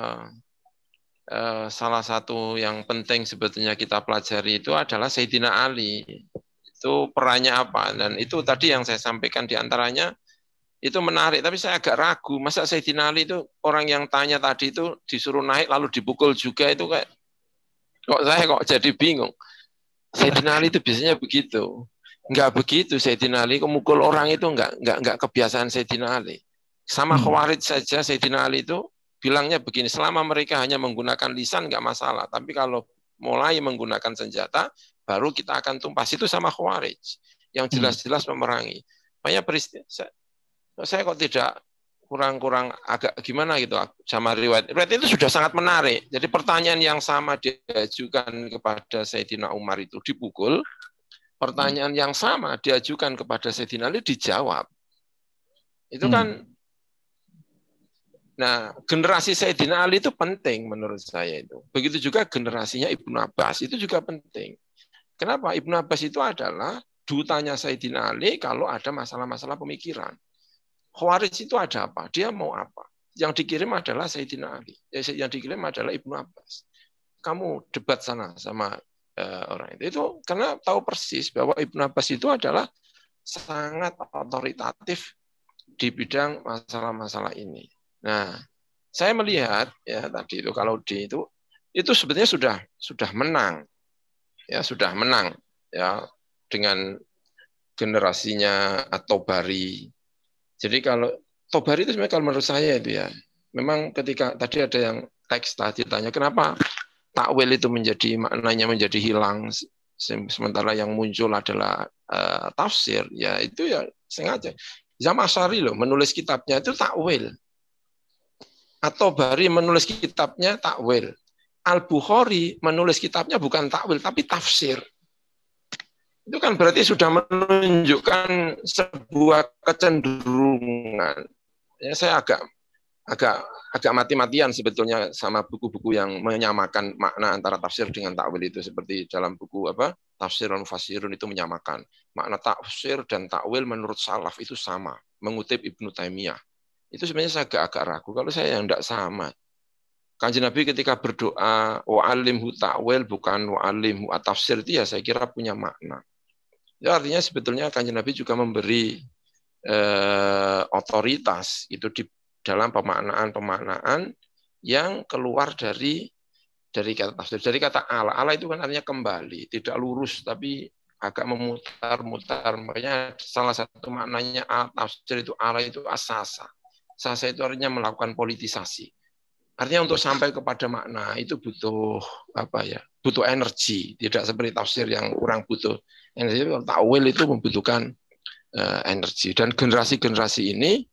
Eh, salah satu yang penting sebetulnya kita pelajari itu adalah Sayyidina Ali. Itu perannya apa? Dan itu tadi yang saya sampaikan diantaranya itu menarik, tapi saya agak ragu. Masa Sayyidina Ali itu orang yang tanya tadi itu disuruh naik lalu dipukul juga itu kayak kok saya kok jadi bingung. Sayyidina Ali itu biasanya begitu. Enggak begitu Sayyidina Ali, kemukul orang itu enggak enggak enggak kebiasaan Sayyidina Ali. Sama hmm. Khawarij saja Sayyidina Ali itu bilangnya begini, selama mereka hanya menggunakan lisan nggak masalah, tapi kalau mulai menggunakan senjata, baru kita akan tumpas. Itu sama Khawarij, yang hmm. jelas-jelas memerangi. Banyak peristiwa, saya, kok tidak kurang-kurang agak gimana gitu sama riwayat. Riwayat itu sudah sangat menarik. Jadi pertanyaan yang sama diajukan kepada Sayyidina Umar itu dipukul, pertanyaan yang sama diajukan kepada Sayyidina Ali dijawab. Itu hmm. kan Nah, generasi Sayyidina Ali itu penting menurut saya itu. Begitu juga generasinya Ibnu Abbas itu juga penting. Kenapa? Ibnu Abbas itu adalah dutanya Sayyidina Ali kalau ada masalah-masalah pemikiran. Khawarij itu ada apa? Dia mau apa? Yang dikirim adalah Sayyidina Ali. Eh, yang dikirim adalah Ibnu Abbas. Kamu debat sana sama eh, orang itu. Itu karena tahu persis bahwa Ibnu Abbas itu adalah sangat otoritatif di bidang masalah-masalah ini Nah, saya melihat ya tadi itu kalau D itu itu sebetulnya sudah sudah menang. Ya, sudah menang ya dengan generasinya atau Bari. Jadi kalau Tobari itu sebenarnya kalau menurut saya itu ya, memang ketika tadi ada yang teks tadi tanya kenapa takwil itu menjadi maknanya menjadi hilang sementara yang muncul adalah uh, tafsir ya itu ya sengaja Zaman loh menulis kitabnya itu takwil atau Bari menulis kitabnya takwil. Al-Bukhari menulis kitabnya bukan takwil tapi tafsir. Itu kan berarti sudah menunjukkan sebuah kecenderungan. Ya, saya agak agak agak mati-matian sebetulnya sama buku-buku yang menyamakan makna antara tafsir dengan takwil itu seperti dalam buku apa tafsir dan fasirun itu menyamakan makna tafsir dan takwil menurut salaf itu sama mengutip Ibnu Taimiyah itu sebenarnya saya agak-agak ragu kalau saya yang tidak sama. Kanji Nabi ketika berdoa wa hu ta'wil bukan hu atafsir itu ya saya kira punya makna. Itu artinya sebetulnya Kanji Nabi juga memberi eh, otoritas itu di dalam pemaknaan-pemaknaan yang keluar dari dari kata tafsir. Dari kata ala. Ala itu kan artinya kembali, tidak lurus tapi agak memutar-mutar. Makanya salah satu maknanya al tafsir itu ala itu asasa. Sasa itu artinya melakukan politisasi. Artinya untuk sampai kepada makna itu butuh apa ya? Butuh energi, tidak seperti tafsir yang kurang butuh energi. Takwil itu membutuhkan uh, energi dan generasi-generasi ini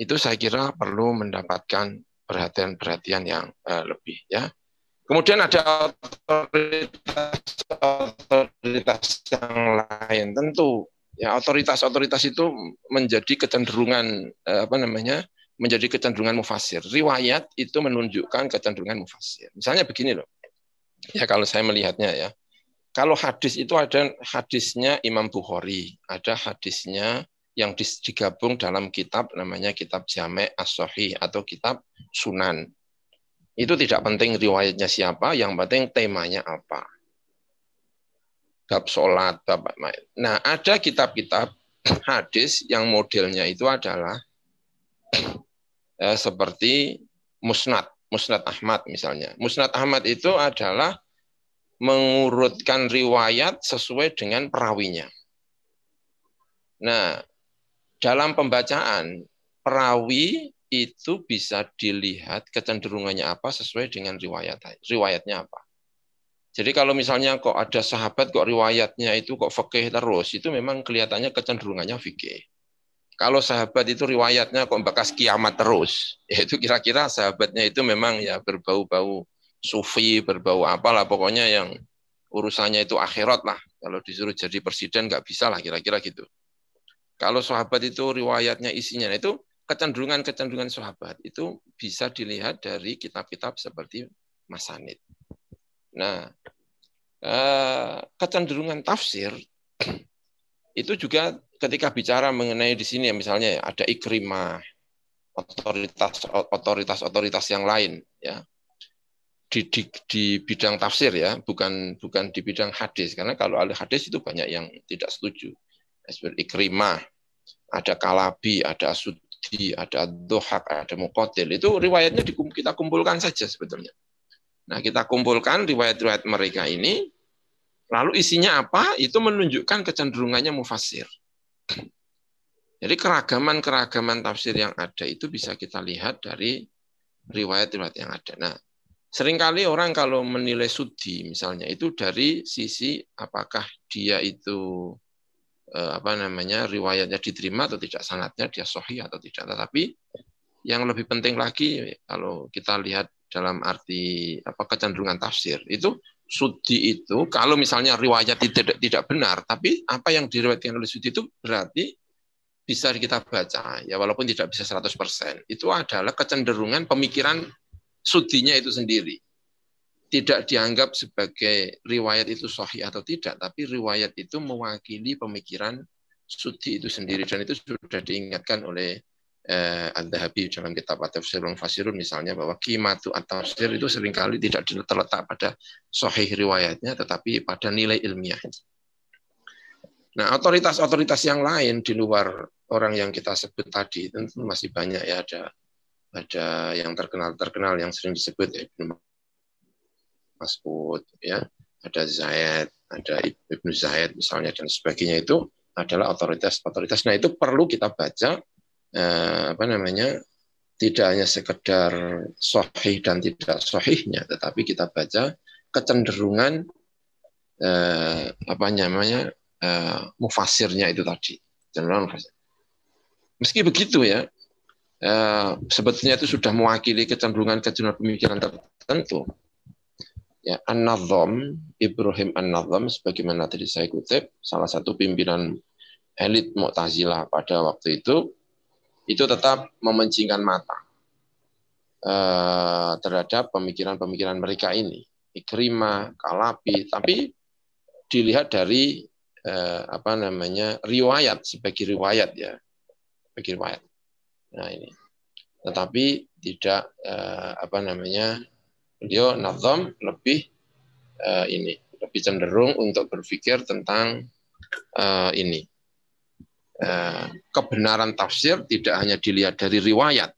itu saya kira perlu mendapatkan perhatian-perhatian yang uh, lebih ya. Kemudian ada otoritas-otoritas yang lain tentu ya otoritas-otoritas itu menjadi kecenderungan eh, apa namanya menjadi kecenderungan mufasir. Riwayat itu menunjukkan kecenderungan mufasir. Misalnya begini loh. Ya kalau saya melihatnya ya. Kalau hadis itu ada hadisnya Imam Bukhari, ada hadisnya yang digabung dalam kitab namanya kitab Jame' as atau kitab Sunan. Itu tidak penting riwayatnya siapa, yang penting temanya apa. Bab salat, bab Nah, ada kitab-kitab hadis yang modelnya itu adalah eh, seperti Musnad, Musnad Ahmad misalnya. Musnad Ahmad itu adalah mengurutkan riwayat sesuai dengan perawinya. Nah, dalam pembacaan perawi itu bisa dilihat kecenderungannya apa sesuai dengan riwayat riwayatnya apa. Jadi kalau misalnya kok ada sahabat kok riwayatnya itu kok fikih terus, itu memang kelihatannya kecenderungannya fikih. Kalau sahabat itu riwayatnya kok bekas kiamat terus, yaitu kira-kira sahabatnya itu memang ya berbau-bau sufi, berbau apalah pokoknya yang urusannya itu akhirat lah. Kalau disuruh jadi presiden nggak bisa lah kira-kira gitu. Kalau sahabat itu riwayatnya isinya nah, itu kecenderungan-kecenderungan sahabat itu bisa dilihat dari kitab-kitab seperti Masanid. Nah, eh, kecenderungan tafsir itu juga ketika bicara mengenai di sini ya misalnya ya, ada ikrimah otoritas otoritas otoritas yang lain ya di, di, di bidang tafsir ya bukan bukan di bidang hadis karena kalau ahli hadis itu banyak yang tidak setuju seperti ikrimah ada kalabi ada asudi ada dohak ada mukotil itu riwayatnya di, kita kumpulkan saja sebetulnya nah kita kumpulkan riwayat-riwayat mereka ini lalu isinya apa itu menunjukkan kecenderungannya mufasir jadi keragaman-keragaman tafsir yang ada itu bisa kita lihat dari riwayat-riwayat yang ada. Nah, seringkali orang kalau menilai sudi misalnya itu dari sisi apakah dia itu eh, apa namanya riwayatnya diterima atau tidak sanatnya dia sohi atau tidak. Tetapi yang lebih penting lagi kalau kita lihat dalam arti apa kecenderungan tafsir itu Sudi itu, kalau misalnya riwayat tidak tidak benar, tapi apa yang diriwayatkan oleh Sudi itu berarti bisa kita baca, ya walaupun tidak bisa 100%. Itu adalah kecenderungan pemikiran Sudinya itu sendiri. Tidak dianggap sebagai riwayat itu sahih atau tidak, tapi riwayat itu mewakili pemikiran Sudi itu sendiri. Dan itu sudah diingatkan oleh eh, ad dalam kitab At-Tafsir Fasirun misalnya bahwa kimatu atau tafsir itu seringkali tidak terletak pada sahih riwayatnya tetapi pada nilai ilmiah. Nah, otoritas-otoritas yang lain di luar orang yang kita sebut tadi tentu masih banyak ya ada ada yang terkenal-terkenal yang sering disebut ya, Ibnu Mas'ud ya, ada Zaid, ada Ibnu Zaid misalnya dan sebagainya itu adalah otoritas-otoritas. Nah, itu perlu kita baca eh, apa namanya tidak hanya sekedar sohih dan tidak sohihnya, tetapi kita baca kecenderungan eh, apa namanya eh, mufasirnya itu tadi. Cenderungan Meski begitu ya, eh, sebetulnya itu sudah mewakili kecenderungan kecenderungan pemikiran tertentu. Ya, An-Nazam, Ibrahim An-Nazam, sebagaimana tadi saya kutip, salah satu pimpinan elit Mu'tazilah pada waktu itu, itu tetap memencingkan mata eh, terhadap pemikiran-pemikiran mereka ini. Ikrima, Kalapi, tapi dilihat dari eh, apa namanya riwayat sebagai riwayat ya, sebagai riwayat. Nah ini, tetapi tidak eh, apa namanya beliau nazom lebih eh, ini lebih cenderung untuk berpikir tentang eh, ini Eh, kebenaran tafsir tidak hanya dilihat dari riwayat,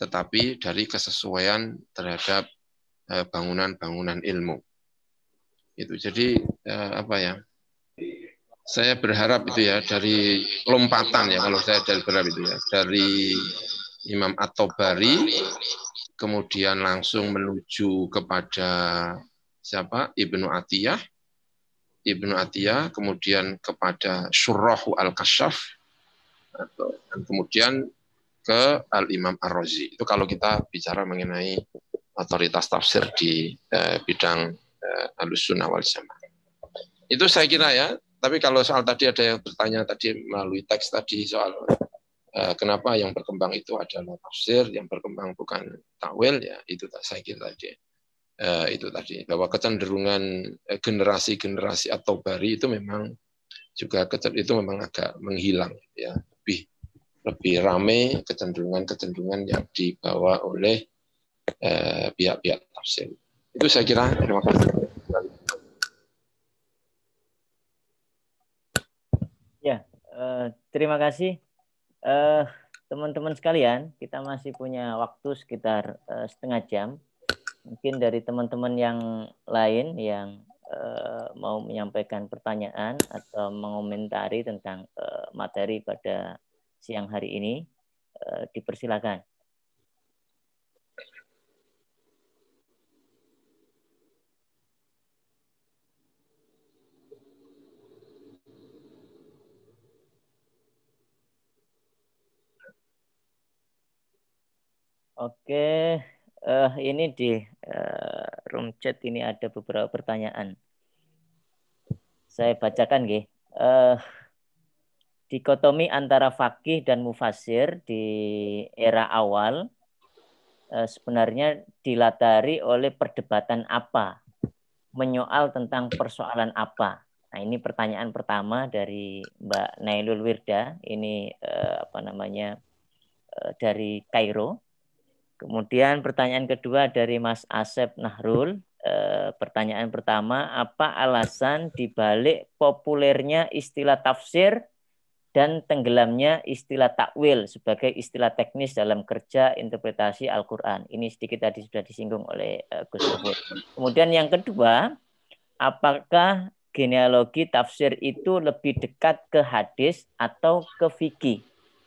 tetapi dari kesesuaian terhadap eh, bangunan-bangunan ilmu. Itu jadi eh, apa ya? Saya berharap itu ya dari lompatan ya kalau saya dari berharap itu ya dari Imam At-Tabari kemudian langsung menuju kepada siapa Ibnu Atiyah Ibnu Atiyah, kemudian kepada Surahu al atau, dan kemudian ke Al-Imam Ar-Razi. Itu kalau kita bicara mengenai otoritas tafsir di eh, bidang eh, Al-Sunnah wal Jamaah. Itu saya kira ya, tapi kalau soal tadi ada yang bertanya tadi melalui teks tadi soal eh, kenapa yang berkembang itu adalah tafsir, yang berkembang bukan tawil, ya itu saya kira tadi Eh, itu tadi bahwa kecenderungan eh, generasi-generasi atau bari itu memang juga itu memang agak menghilang ya lebih lebih ramai kecenderungan-kecenderungan yang dibawa oleh eh, pihak-pihak tafsir itu saya kira terima kasih ya uh, terima kasih teman teman-teman sekalian, kita masih punya waktu sekitar uh, setengah jam. Mungkin dari teman-teman yang lain yang uh, mau menyampaikan pertanyaan atau mengomentari tentang uh, materi pada siang hari ini, uh, dipersilakan. Oke, uh, ini di uh, room chat ini ada beberapa pertanyaan. Saya bacakan gih. Uh, eh, dikotomi antara fakih dan mufasir di era awal uh, sebenarnya dilatari oleh perdebatan apa? Menyoal tentang persoalan apa? Nah, ini pertanyaan pertama dari Mbak Nailul Wirda, ini uh, apa namanya? dari Kairo Kemudian pertanyaan kedua dari Mas Asep Nahrul. E, pertanyaan pertama, apa alasan dibalik populernya istilah tafsir dan tenggelamnya istilah takwil sebagai istilah teknis dalam kerja interpretasi Al-Quran. Ini sedikit tadi sudah disinggung oleh eh, Gus Mahfud. Kemudian yang kedua, apakah genealogi tafsir itu lebih dekat ke hadis atau ke fikih?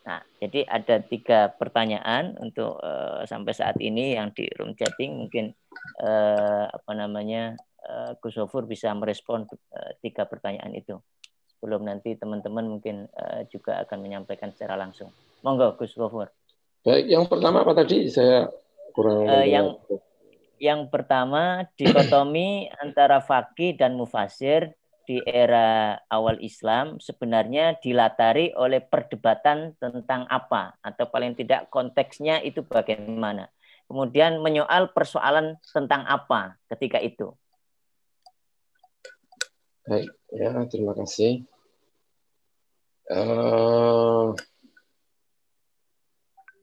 Nah, jadi ada tiga pertanyaan untuk uh, sampai saat ini yang di room chatting mungkin uh, apa namanya uh, eh, Gusofur bisa merespon uh, tiga pertanyaan itu sebelum nanti teman-teman mungkin uh, juga akan menyampaikan secara langsung. Monggo Gus Baik, yang pertama apa tadi saya kurang uh, yang yang pertama dikotomi antara fakih dan mufasir di era awal Islam sebenarnya dilatari oleh perdebatan tentang apa atau paling tidak konteksnya itu bagaimana. Kemudian menyoal persoalan tentang apa ketika itu. Baik, ya terima kasih. Uh,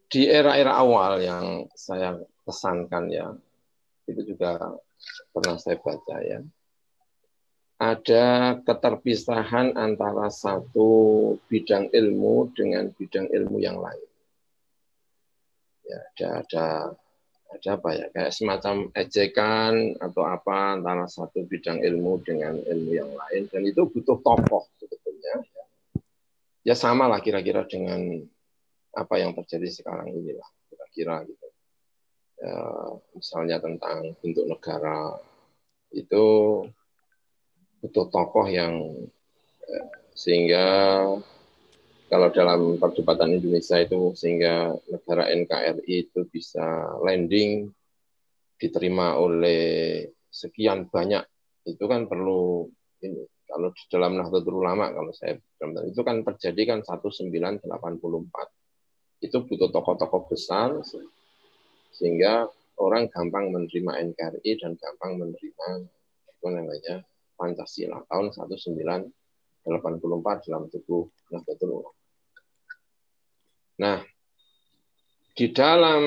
di era-era awal yang saya pesankan ya, itu juga pernah saya baca ya ada keterpisahan antara satu bidang ilmu dengan bidang ilmu yang lain. Ya, ada ada ada apa ya kayak semacam ejekan atau apa antara satu bidang ilmu dengan ilmu yang lain dan itu butuh tokoh sebetulnya ya, ya sama lah kira-kira dengan apa yang terjadi sekarang ini lah kira-kira gitu ya, misalnya tentang bentuk negara itu butuh tokoh yang eh, sehingga kalau dalam perdebatan Indonesia itu sehingga negara NKRI itu bisa landing diterima oleh sekian banyak itu kan perlu ini kalau di dalam Nahdlatul Ulama kalau saya itu kan terjadi kan 1984 itu butuh tokoh-tokoh besar sehingga orang gampang menerima NKRI dan gampang menerima apa namanya Pancasila tahun 1984 dalam tubuh Nahdlatul Ulama. Nah, di dalam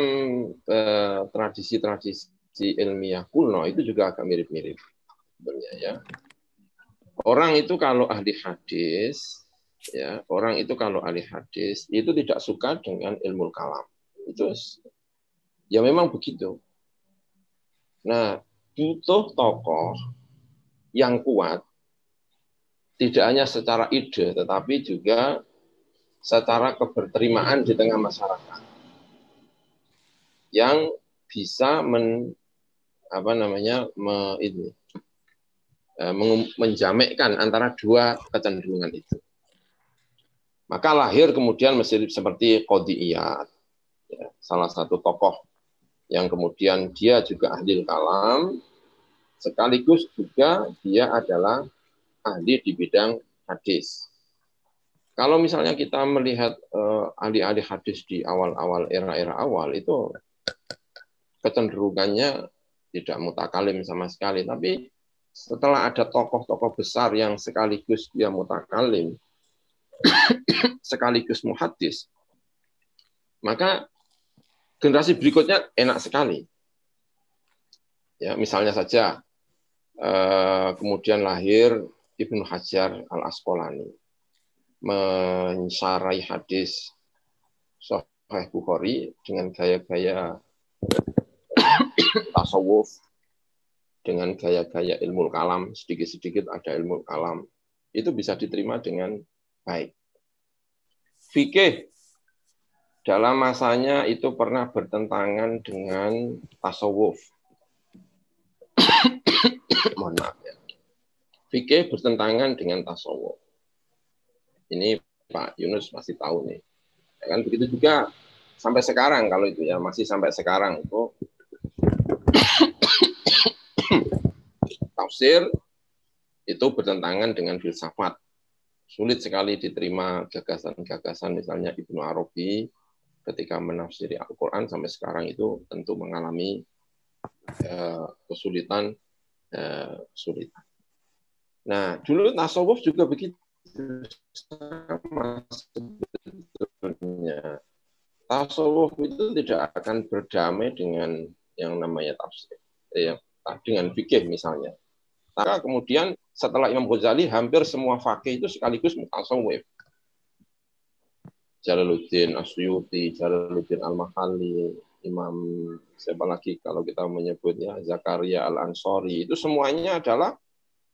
eh, tradisi-tradisi eh, ilmiah kuno itu juga agak mirip-mirip sebenarnya ya. Orang itu kalau ahli hadis, ya orang itu kalau ahli hadis itu tidak suka dengan ilmu kalam. Itu ya memang begitu. Nah, butuh tokoh yang kuat, tidak hanya secara ide, tetapi juga secara keberterimaan di tengah masyarakat yang bisa men, apa namanya me, ini, e, menjamekkan antara dua kecenderungan itu. Maka lahir kemudian mesir seperti Qodiyat, ya, salah satu tokoh yang kemudian dia juga ahli kalam, sekaligus juga dia adalah ahli di bidang hadis. Kalau misalnya kita melihat eh, ahli-ahli hadis di awal-awal era-era awal itu kecenderungannya tidak mutakalim sama sekali, tapi setelah ada tokoh-tokoh besar yang sekaligus dia mutakalim, sekaligus muhadis, maka generasi berikutnya enak sekali. Ya, misalnya saja Eh, kemudian lahir Ibnu Hajar al Asqalani mensarai hadis Sahih Bukhari dengan gaya-gaya tasawuf dengan gaya-gaya ilmu kalam sedikit-sedikit ada ilmu kalam itu bisa diterima dengan baik. Fikih dalam masanya itu pernah bertentangan dengan tasawuf mohon maaf ya. Fikih bertentangan dengan tasawuf. Ini Pak Yunus masih tahu nih. Ya kan begitu juga sampai sekarang kalau itu ya masih sampai sekarang itu tafsir itu bertentangan dengan filsafat. Sulit sekali diterima gagasan-gagasan misalnya Ibnu Arabi ketika menafsiri Al-Qur'an sampai sekarang itu tentu mengalami eh, kesulitan Eh, sulit. Nah, dulu tasawuf juga begitu sama sebetulnya. Tasawuf itu tidak akan berdamai dengan yang namanya tafsir, ya, dengan fikih misalnya. Maka kemudian setelah Imam Ghazali hampir semua fakih itu sekaligus mutasawuf. Jalaluddin Asyuti, Jalaluddin Al-Mahalli, Imam siapa lagi kalau kita menyebutnya Zakaria al Ansori itu semuanya adalah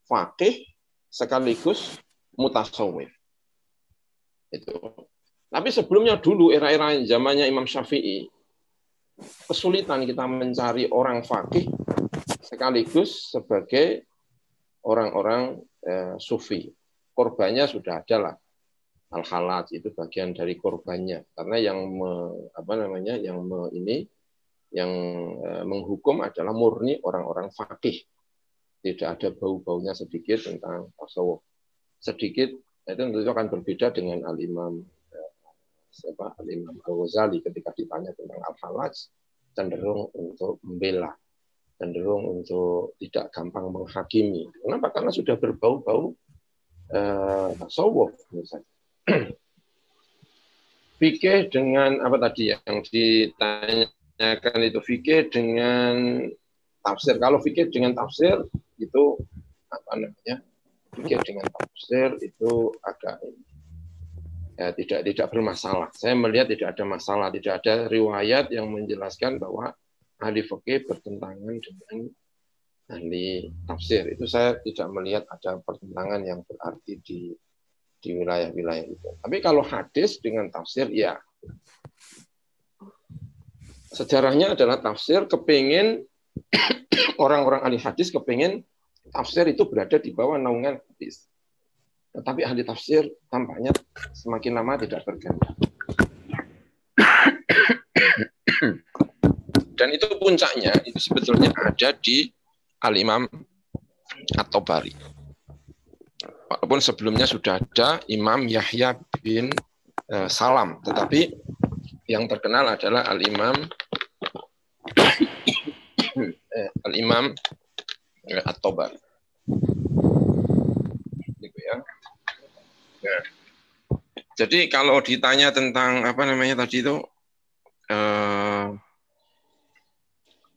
fakih sekaligus mutasawwif. itu tapi sebelumnya dulu era-era zamannya Imam Syafi'i kesulitan kita mencari orang fakih sekaligus sebagai orang-orang eh, sufi korbannya sudah ada lah al halat itu bagian dari korbannya karena yang me, apa namanya yang me, ini yang e, menghukum adalah murni orang-orang fakih tidak ada bau-baunya sedikit tentang tasawuf sedikit itu tentu akan berbeda dengan al imam e, siapa al imam al ghazali ketika ditanya tentang al halaj cenderung untuk membela cenderung untuk tidak gampang menghakimi kenapa karena sudah berbau-bau eh, tasawuf misalnya fikih dengan apa tadi yang ditanyakan itu fikih dengan tafsir. Kalau fikih dengan tafsir itu apa namanya? Fikih dengan tafsir itu agak ya, tidak tidak bermasalah. Saya melihat tidak ada masalah, tidak ada riwayat yang menjelaskan bahwa ahli fikih bertentangan dengan ahli tafsir. Itu saya tidak melihat ada pertentangan yang berarti di di wilayah-wilayah itu. Tapi kalau hadis dengan tafsir, ya. Sejarahnya adalah tafsir kepingin orang-orang ahli hadis kepingin tafsir itu berada di bawah naungan hadis. Tetapi ahli tafsir tampaknya semakin lama tidak berganda. Dan itu puncaknya itu sebetulnya ada di Al-Imam At-Tabari walaupun sebelumnya sudah ada Imam Yahya bin eh, Salam, tetapi yang terkenal adalah Al Imam eh, Al Imam eh, At-Tobar. Gitu ya. ya. Jadi kalau ditanya tentang apa namanya tadi itu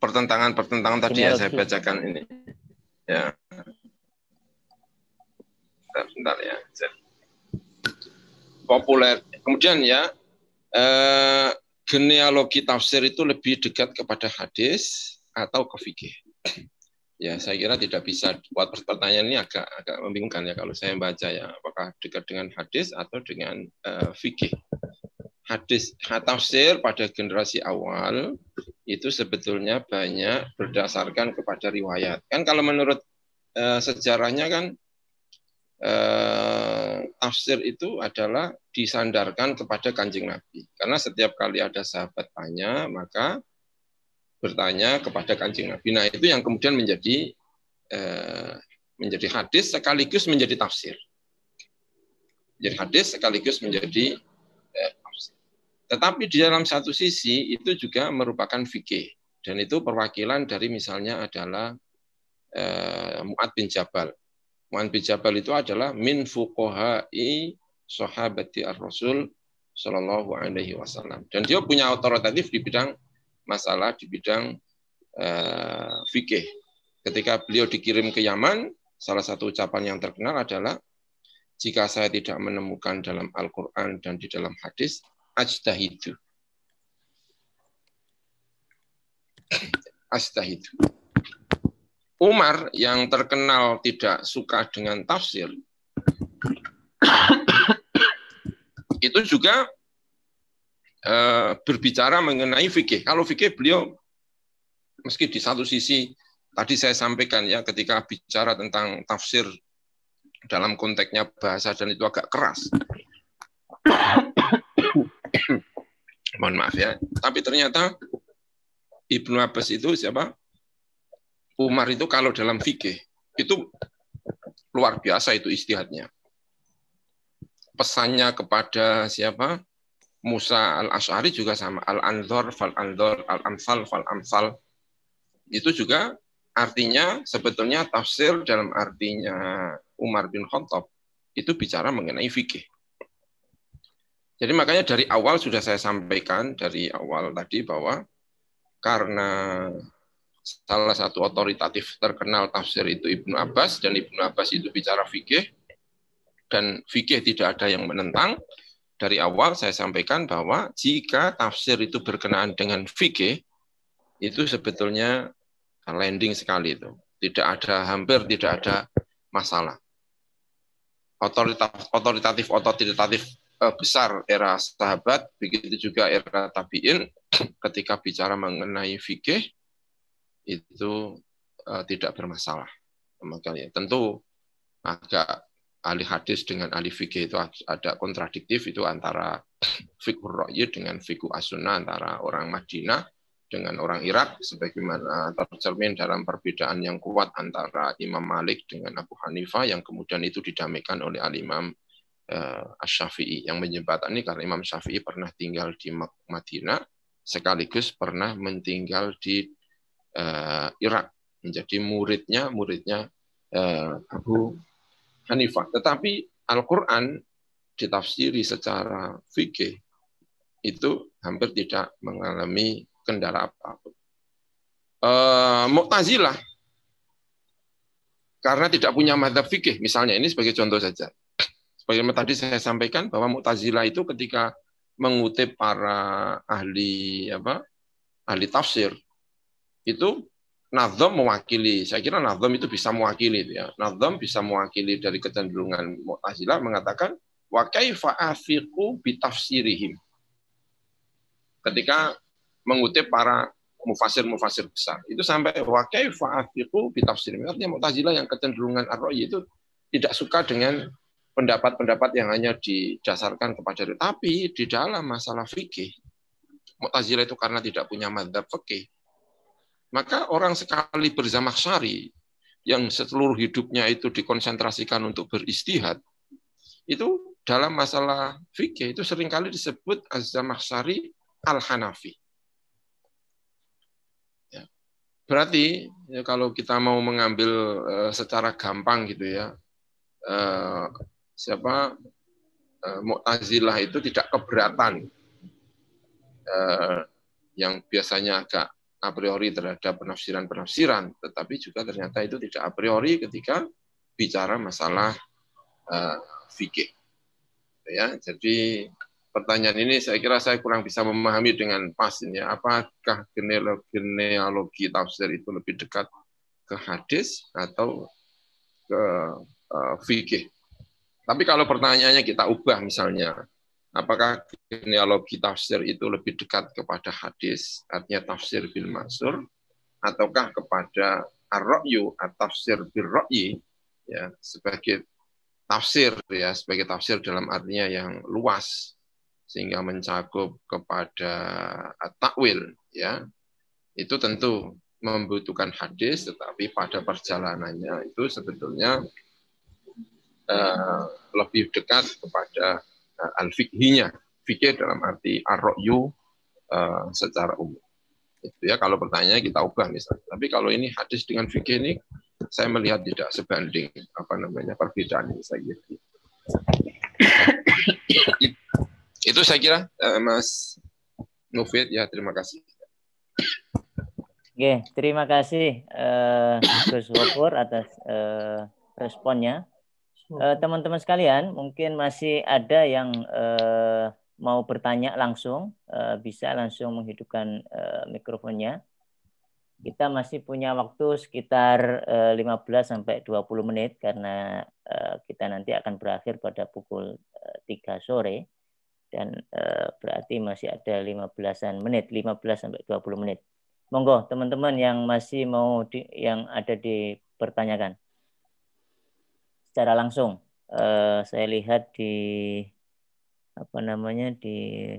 pertentangan pertentangan pertentangan tadi ya saya bacakan ini. Ya sebentar ya. Populer. Kemudian ya, eh, genealogi tafsir itu lebih dekat kepada hadis atau ke fikih. Ya, saya kira tidak bisa buat pertanyaan ini agak agak membingungkan ya kalau saya baca ya, apakah dekat dengan hadis atau dengan uh, fikih. Hadis tafsir pada generasi awal itu sebetulnya banyak berdasarkan kepada riwayat. Kan kalau menurut uh, sejarahnya kan eh, tafsir itu adalah disandarkan kepada kanjeng Nabi. Karena setiap kali ada sahabat tanya, maka bertanya kepada kanjeng Nabi. Nah itu yang kemudian menjadi eh, menjadi hadis sekaligus menjadi tafsir. Jadi hadis sekaligus menjadi eh, tafsir. Tetapi di dalam satu sisi itu juga merupakan fikih dan itu perwakilan dari misalnya adalah eh, Mu'ad bin Jabal Mu'an bin Jabal itu adalah min fuqahai sahabati ar-rasul Shallallahu Alaihi Wasallam. Dan dia punya otoritatif di bidang masalah, di bidang uh, fikih. Ketika beliau dikirim ke Yaman, salah satu ucapan yang terkenal adalah jika saya tidak menemukan dalam Al-Quran dan di dalam hadis, ajtahidu. Ajtahidu. Umar yang terkenal tidak suka dengan tafsir itu juga e, berbicara mengenai fikih. Kalau fikih beliau meski di satu sisi tadi saya sampaikan ya ketika bicara tentang tafsir dalam konteksnya bahasa dan itu agak keras. Mohon maaf ya. Tapi ternyata Ibnu Abbas itu siapa? Umar itu kalau dalam fikih itu luar biasa itu istihadnya. Pesannya kepada siapa? Musa al Ashari juga sama al Anzor fal Anzor al Amsal fal Amsal itu juga artinya sebetulnya tafsir dalam artinya Umar bin Khattab itu bicara mengenai fikih. Jadi makanya dari awal sudah saya sampaikan dari awal tadi bahwa karena salah satu otoritatif terkenal tafsir itu Ibnu Abbas dan Ibnu Abbas itu bicara fikih dan fikih tidak ada yang menentang. Dari awal saya sampaikan bahwa jika tafsir itu berkenaan dengan fikih itu sebetulnya landing sekali itu. Tidak ada hampir tidak ada masalah. Otoritatif otoritatif otoritatif e, besar era sahabat begitu juga era tabiin ketika bicara mengenai fikih itu uh, tidak bermasalah. Makanya tentu agak ahli hadis dengan ahli fikih itu ada kontradiktif itu antara fikih ro'yi dengan fikih asuna antara orang Madinah dengan orang Irak sebagaimana tercermin dalam perbedaan yang kuat antara Imam Malik dengan Abu Hanifah yang kemudian itu didamaikan oleh al Imam uh, eh, Asy-Syafi'i yang menjembatani karena Imam Syafi'i pernah tinggal di Madinah sekaligus pernah meninggal di uh, Irak menjadi muridnya muridnya uh, Abu Hanifah. Tetapi Al-Qur'an ditafsiri secara fikih itu hampir tidak mengalami kendala apa Uh, eh, Mu'tazilah karena tidak punya madhab fikih misalnya ini sebagai contoh saja. Seperti yang tadi saya sampaikan bahwa Mu'tazilah itu ketika mengutip para ahli apa ahli tafsir itu Nazom mewakili, saya kira Nazom itu bisa mewakili ya. Nazom bisa mewakili dari kecenderungan Mu'tazilah mengatakan wa kaifa afiqu bitafsirihim. Ketika mengutip para mufasir-mufasir besar. Itu sampai wa kaifa afiqu bitafsirihim. Artinya Mu'tazilah yang kecenderungan ar itu tidak suka dengan pendapat-pendapat yang hanya didasarkan kepada tapi di dalam masalah fikih Mu'tazilah itu karena tidak punya madhab fikih maka orang sekali berzamah syari yang seluruh hidupnya itu dikonsentrasikan untuk beristihad, itu dalam masalah fikih itu seringkali disebut az syari al-hanafi. Ya. Berarti ya, kalau kita mau mengambil eh, secara gampang gitu ya, eh, siapa eh, Mu'tazilah itu tidak keberatan yang biasanya agak a priori terhadap penafsiran-penafsiran, tetapi juga ternyata itu tidak a priori ketika bicara masalah uh, fikih. Ya, jadi pertanyaan ini saya kira saya kurang bisa memahami dengan pas ini. Apakah genealogi tafsir itu lebih dekat ke hadis atau ke uh, fikih? Tapi kalau pertanyaannya kita ubah misalnya, Apakah genealogi tafsir itu lebih dekat kepada hadis, artinya tafsir bil mansur, ataukah kepada ar-ra'yu atau tafsir bil ra'yi ya sebagai tafsir ya sebagai tafsir dalam artinya yang luas sehingga mencakup kepada takwil ya itu tentu membutuhkan hadis tetapi pada perjalanannya itu sebetulnya uh, lebih dekat kepada Eh, al-fikhinya. Fikih dalam arti ar-ro'yu uh, eh, secara umum. Itu ya kalau pertanyaannya kita ubah misalnya. Tapi kalau ini hadis dengan fikih ini saya melihat tidak sebanding apa namanya perbedaan ini saya kira. Itu saya kira uh, Mas Nufid ya terima kasih. Oke, terima kasih uh, Gus atas uh, responnya. Eh, hmm. Teman-teman uh, sekalian, mungkin masih ada yang uh, mau bertanya langsung, uh, bisa langsung menghidupkan mikrofonnya. Kita masih punya waktu sekitar 15 sampai 20 menit karena kita nanti akan berakhir pada pukul 3 sore dan berarti masih ada 15-an menit, 15 sampai 20 menit. Monggo teman-teman yang masih mau di, yang ada dipertanyakan secara langsung. Uh, saya lihat di apa namanya di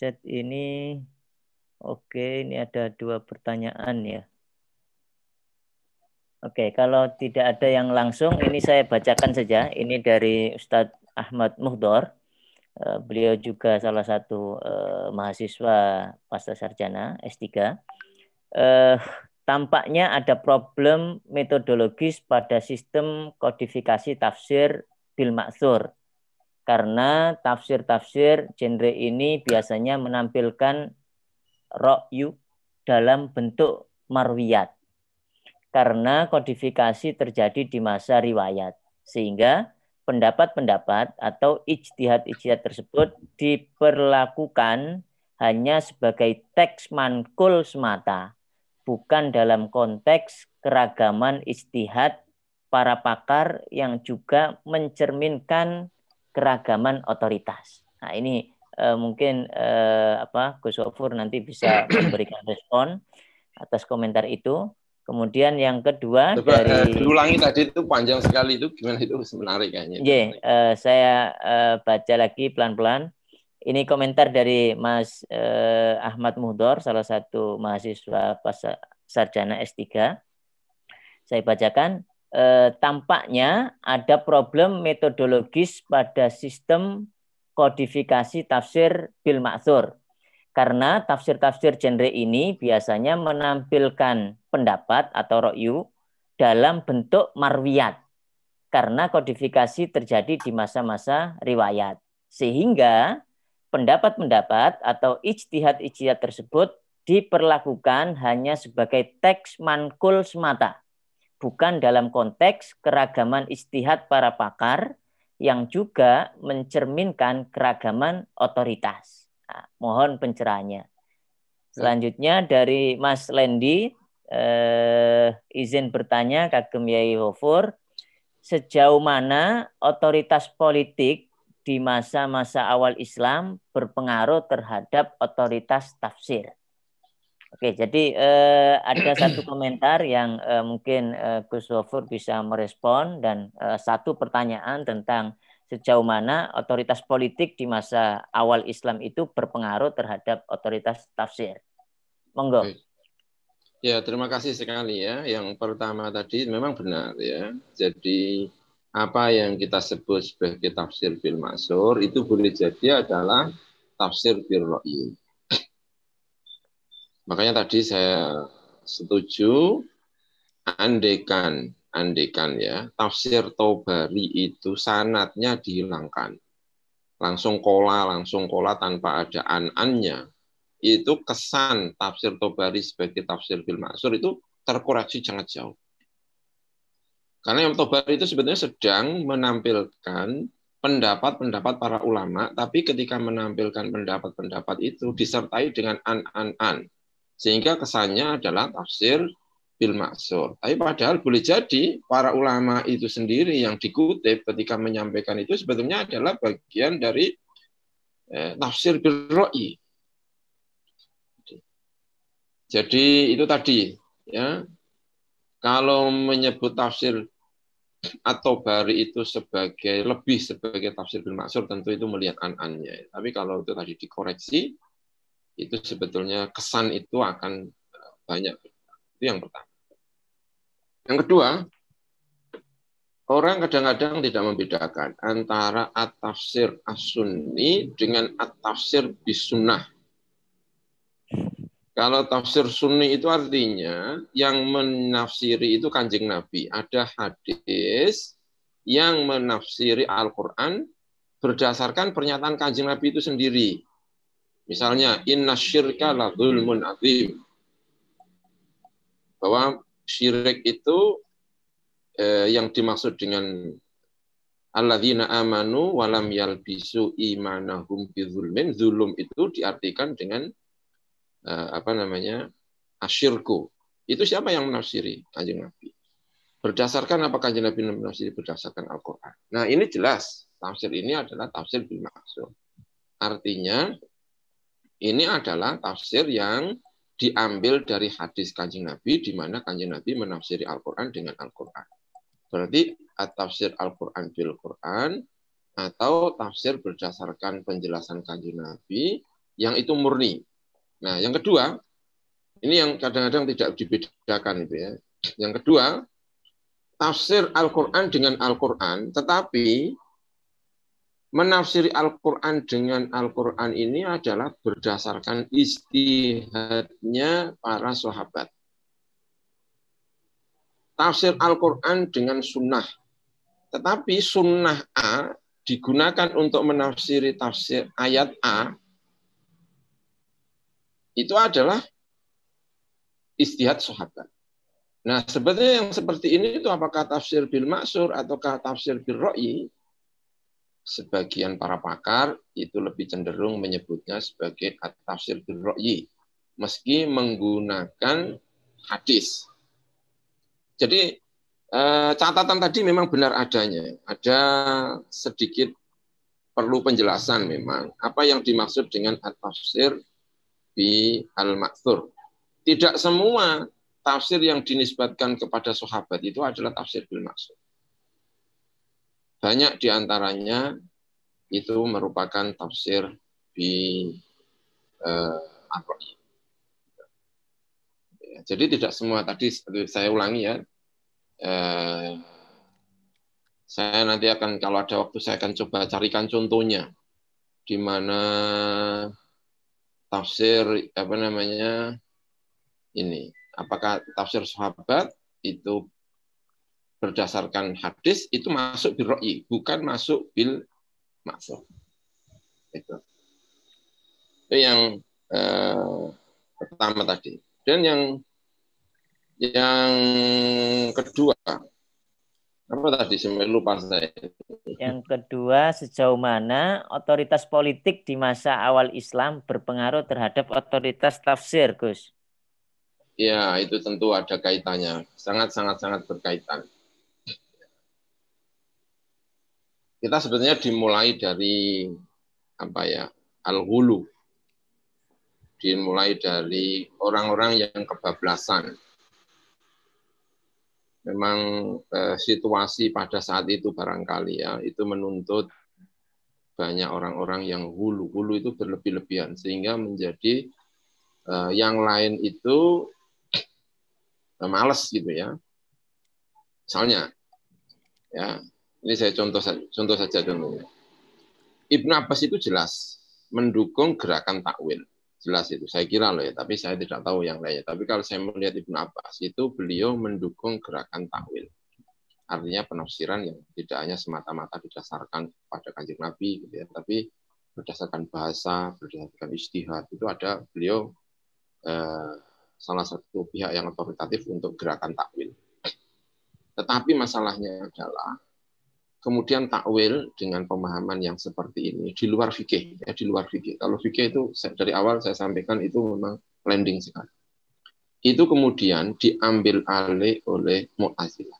chat ini Oke, ini ada dua pertanyaan ya. Oke, kalau tidak ada yang langsung, ini saya bacakan saja. Ini dari Ustadz Ahmad Muhdor. Eh, beliau juga salah satu uh, mahasiswa pasca sarjana S3. Uh, tampaknya ada problem metodologis pada sistem kodifikasi tafsir bil maksur karena tafsir-tafsir genre ini biasanya menampilkan rokyu dalam bentuk marwiyat karena kodifikasi terjadi di masa riwayat sehingga pendapat-pendapat atau ijtihad-ijtihad tersebut diperlakukan hanya sebagai teks mankul semata bukan dalam konteks keragaman istihad para pakar yang juga mencerminkan keragaman otoritas. Nah, ini eh, mungkin eh, apa Gus Wafur nanti bisa memberikan respon atas komentar itu. Kemudian yang kedua Coba, eh, dari uh, tadi itu panjang sekali itu gimana itu menarik kayaknya. Yeah, eh, saya uh, baca lagi pelan-pelan. Ini komentar dari Mas eh, Ahmad Mudor, salah satu mahasiswa pas sarjana S3. Saya bacakan, eh, tampaknya ada problem metodologis pada sistem kodifikasi tafsir bil maksur. Karena tafsir-tafsir genre ini biasanya menampilkan pendapat atau rokyu dalam bentuk marwiat, Karena kodifikasi terjadi di masa-masa riwayat. Sehingga pendapat-pendapat atau ijtihad-ijtihad tersebut diperlakukan hanya sebagai teks mankul semata, bukan dalam konteks keragaman ijtihad para pakar yang juga mencerminkan keragaman otoritas. Nah, mohon pencerahannya. Selanjutnya dari Mas Lendi, eh, izin bertanya Kak Yai Hofur, sejauh mana otoritas politik di masa-masa awal Islam berpengaruh terhadap otoritas tafsir. Oke, jadi eh, ada satu komentar yang eh, mungkin eh, Gus Wafur bisa merespon dan eh, satu pertanyaan tentang sejauh mana otoritas politik di masa awal Islam itu berpengaruh terhadap otoritas tafsir. Monggo. Ya, terima kasih sekali ya. Yang pertama tadi memang benar ya. Jadi apa yang kita sebut sebagai tafsir fil masur itu boleh jadi adalah tafsir fil ro'yin. Makanya tadi saya setuju andekan, andekan ya, tafsir Tobari itu sanatnya dihilangkan. Langsung kola, langsung kola tanpa ada an-annya. Itu kesan tafsir Tobari sebagai tafsir fil masur itu terkoreksi sangat jauh. Karena Yom Tobar itu sebetulnya sedang menampilkan pendapat-pendapat para ulama, tapi ketika menampilkan pendapat-pendapat itu disertai dengan an-an-an. Sehingga kesannya adalah tafsir bil maksur. Tapi padahal boleh jadi para ulama itu sendiri yang dikutip ketika menyampaikan itu sebetulnya adalah bagian dari eh, tafsir bil ro'i. Jadi itu tadi ya. Kalau menyebut tafsir atau bari itu sebagai lebih sebagai tafsir bil maksur tentu itu melihat an-annya. Tapi kalau itu tadi dikoreksi itu sebetulnya kesan itu akan eh, banyak. Itu yang pertama. Yang kedua, orang kadang-kadang tidak membedakan antara at-tafsir as-sunni dengan at-tafsir bisunnah. Kalau tafsir sunni itu artinya yang menafsiri itu kanjeng Nabi. Ada hadis yang menafsiri Al-Quran berdasarkan pernyataan kanjeng Nabi itu sendiri. Misalnya, inna syirka la zulmun azim. Bahwa syirik itu eh, yang dimaksud dengan alladzina amanu walam yalbisu imanahum bi zulmin Zulum itu diartikan dengan Eh, apa namanya asyirku. Itu siapa yang menafsiri kanjeng Nabi? Berdasarkan apa kanjeng Nabi menafsiri berdasarkan Al-Quran. Nah ini jelas tafsir ini adalah tafsir bimaksud Artinya ini adalah tafsir yang diambil dari hadis kanjeng Nabi di mana kanjeng Nabi menafsiri Al-Quran dengan Al-Quran. Berarti tafsir Al-Quran bil Quran atau tafsir berdasarkan penjelasan kanjeng Nabi yang itu murni Nah, yang kedua, ini yang kadang-kadang tidak dibedakan itu ya. Yang kedua, tafsir Al-Qur'an dengan Al-Qur'an, tetapi menafsiri Al-Qur'an dengan Al-Qur'an ini adalah berdasarkan istihadnya para sahabat. Tafsir Al-Qur'an dengan sunnah. Tetapi sunnah A digunakan untuk menafsiri tafsir ayat A itu adalah istihad sahabat. Nah, sebetulnya yang seperti ini itu apakah tafsir bil maksur ataukah tafsir bil ro'yi? Sebagian para pakar itu lebih cenderung menyebutnya sebagai tafsir bil ro'yi, meski menggunakan hadis. Jadi eh, catatan tadi memang benar adanya. Ada sedikit perlu penjelasan memang apa yang dimaksud dengan tafsir bi al maksur. Tidak semua tafsir yang dinisbatkan kepada sahabat itu adalah tafsir bil maksur. Banyak diantaranya itu merupakan tafsir bi eh, ya, jadi tidak semua tadi saya ulangi ya. Eh, saya nanti akan kalau ada waktu saya akan coba carikan contohnya di mana tafsir apa namanya ini apakah tafsir sahabat itu berdasarkan hadis itu masuk bil ro'i, bukan masuk bil maksud. Itu. Itu yang eh, pertama tadi. Dan yang yang kedua, apa tadi lupa saya. Yang kedua, sejauh mana otoritas politik di masa awal Islam berpengaruh terhadap otoritas tafsir, Gus? Ya, itu tentu ada kaitannya. Sangat-sangat-sangat berkaitan. Kita sebenarnya dimulai dari apa ya? Al-Hulu. Dimulai dari orang-orang yang kebablasan memang eh, situasi pada saat itu barangkali ya itu menuntut banyak orang-orang yang hulu hulu itu berlebih-lebihan sehingga menjadi eh, yang lain itu eh, males gitu ya misalnya ya ini saya contoh contoh saja dulu ibnu Abbas itu jelas mendukung gerakan takwil jelas itu saya kira loh ya tapi saya tidak tahu yang lainnya tapi kalau saya melihat Ibnu Abbas itu beliau mendukung gerakan takwil artinya penafsiran yang tidak hanya semata-mata didasarkan pada kanjeng Nabi gitu ya tapi berdasarkan bahasa berdasarkan istihad itu ada beliau eh, salah satu pihak yang otoritatif untuk gerakan takwil tetapi masalahnya adalah kemudian takwil dengan pemahaman yang seperti ini di luar fikih ya di luar fikih kalau fikih itu dari awal saya sampaikan itu memang landing sekali itu kemudian diambil alih oleh Mu'tazilah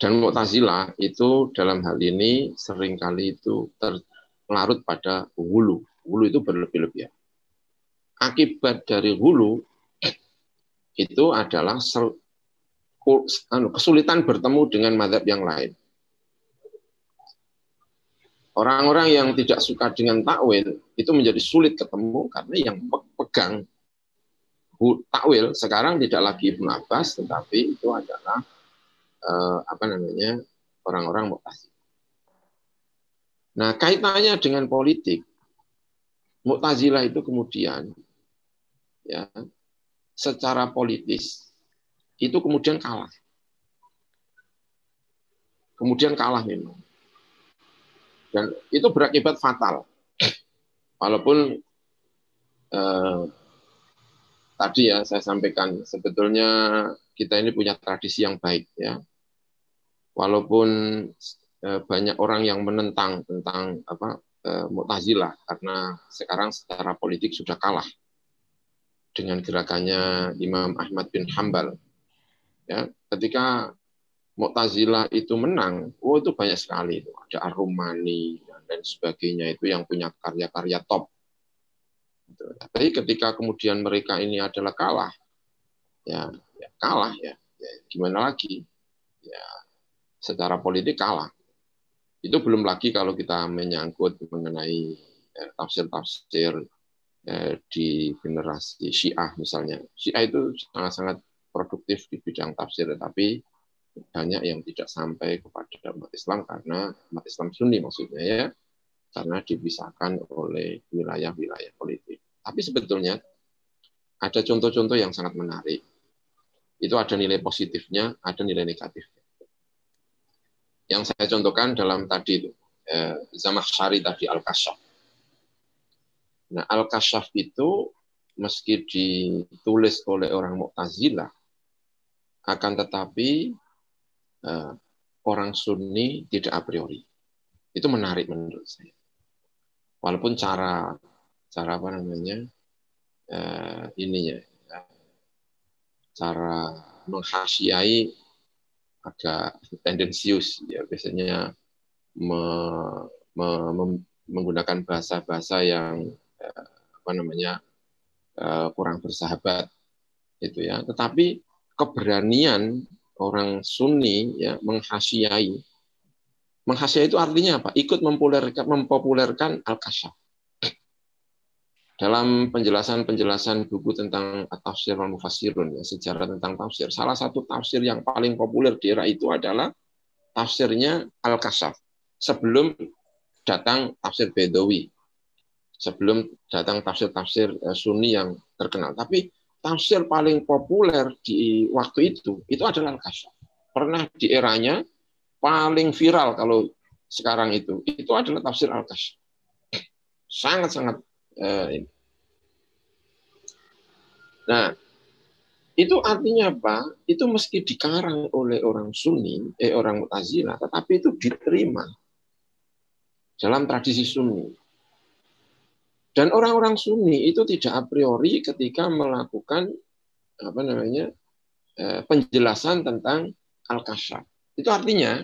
dan Mu'tazilah itu dalam hal ini seringkali itu terlarut pada hulu hulu itu berlebih-lebihan akibat dari hulu itu adalah Anu, kesulitan bertemu dengan madhab yang lain. Orang-orang yang tidak suka dengan takwil itu menjadi sulit ketemu karena yang pegang takwil sekarang tidak lagi Ibnu Abbas tetapi itu adalah eh, apa namanya orang-orang Mu'tazilah. Nah, kaitannya dengan politik Mu'tazilah itu kemudian ya secara politis itu kemudian kalah. Kemudian kalah memang. Dan itu berakibat fatal. Walaupun eh, tadi ya saya sampaikan sebetulnya kita ini punya tradisi yang baik ya. Walaupun eh, banyak orang yang menentang tentang apa eh, Mu'tazilah karena sekarang secara politik sudah kalah dengan gerakannya Imam Ahmad bin Hambal Ya, ketika Mu'tazilah itu menang, oh itu banyak sekali. itu Ada Arumani dan sebagainya itu yang punya karya-karya top. Gitu. Tapi ketika kemudian mereka ini adalah kalah, ya, ya kalah ya, ya gimana lagi? Ya secara politik kalah. Itu belum lagi kalau kita menyangkut mengenai ya, tafsir-tafsir eh, eh, di generasi Syiah misalnya. Syiah itu sangat-sangat produktif di bidang tafsir, tetapi banyak yang tidak sampai kepada umat Islam karena umat Islam Sunni maksudnya ya, karena dipisahkan oleh wilayah-wilayah politik. Tapi sebetulnya ada contoh-contoh yang sangat menarik. Itu ada nilai positifnya, ada nilai negatifnya. Yang saya contohkan dalam tadi itu, eh, Syari tadi Al-Kasyaf. Nah, Al-Kasyaf itu meski ditulis oleh orang Mu'tazilah, akan tetapi eh, orang Sunni tidak a priori. Itu menarik menurut saya. Walaupun cara cara apa namanya eh, ini ininya cara menghasiai agak tendensius ya biasanya me, me, me, menggunakan bahasa-bahasa yang uh, apa namanya uh, kurang bersahabat itu ya tetapi keberanian orang Sunni ya menghasiai. Menghasiai itu artinya apa? Ikut mempopulerkan, mempopulerkan Al-Kasyaf. Dalam penjelasan-penjelasan buku tentang tafsir al mufassirun ya, sejarah tentang tafsir, salah satu tafsir yang paling populer di era itu adalah tafsirnya Al-Kasyaf. Sebelum datang tafsir Bedawi sebelum datang tafsir-tafsir eh, Sunni yang terkenal. Tapi tafsir paling populer di waktu itu itu adalah Al-Kasyaf. Pernah di eranya paling viral kalau sekarang itu itu adalah tafsir Al-Kasyaf. Sangat-sangat eh, Nah, itu artinya apa? Itu meski dikarang oleh orang Sunni, eh orang Mu'tazilah, tetapi itu diterima dalam tradisi Sunni. Dan orang-orang Sunni itu tidak a priori ketika melakukan apa namanya eh, penjelasan tentang al kashaf Itu artinya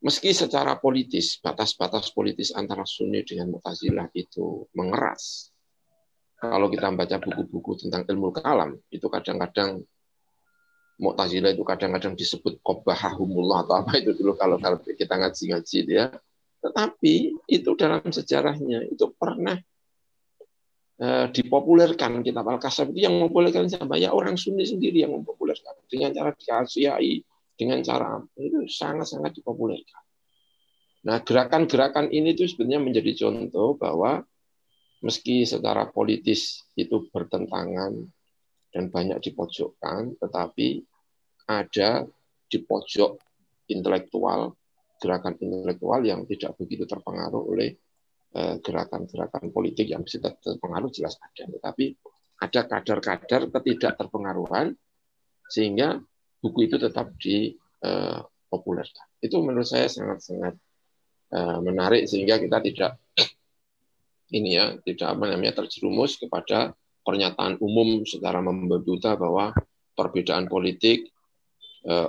meski secara politis batas-batas politis antara Sunni dengan Mu'tazilah itu mengeras. Kalau kita baca buku-buku tentang ilmu kalam, itu kadang-kadang Mu'tazilah itu kadang-kadang disebut qobahahumullah atau apa itu dulu kalau, kita ngaji-ngaji dia. ya. Tetapi itu dalam sejarahnya itu pernah uh, dipopulerkan kitab Al-Kasab itu yang mempopulerkan siapa? Ya orang Sunni sendiri yang mempopulerkan dengan cara dikasihi, dengan cara itu sangat-sangat dipopulerkan. Nah, gerakan-gerakan ini itu sebenarnya menjadi contoh bahwa meski secara politis itu bertentangan dan banyak dipojokkan, tetapi ada di pojok intelektual gerakan intelektual yang tidak begitu terpengaruh oleh eh, gerakan-gerakan politik yang bisa terpengaruh jelas ada, tetapi ada kadar-kadar ketidakterpengaruhan sehingga buku itu tetap di dipopulerkan. Eh, itu menurut saya sangat-sangat eh, menarik sehingga kita tidak ini ya tidak apa namanya terjerumus kepada pernyataan umum secara membebuta bahwa perbedaan politik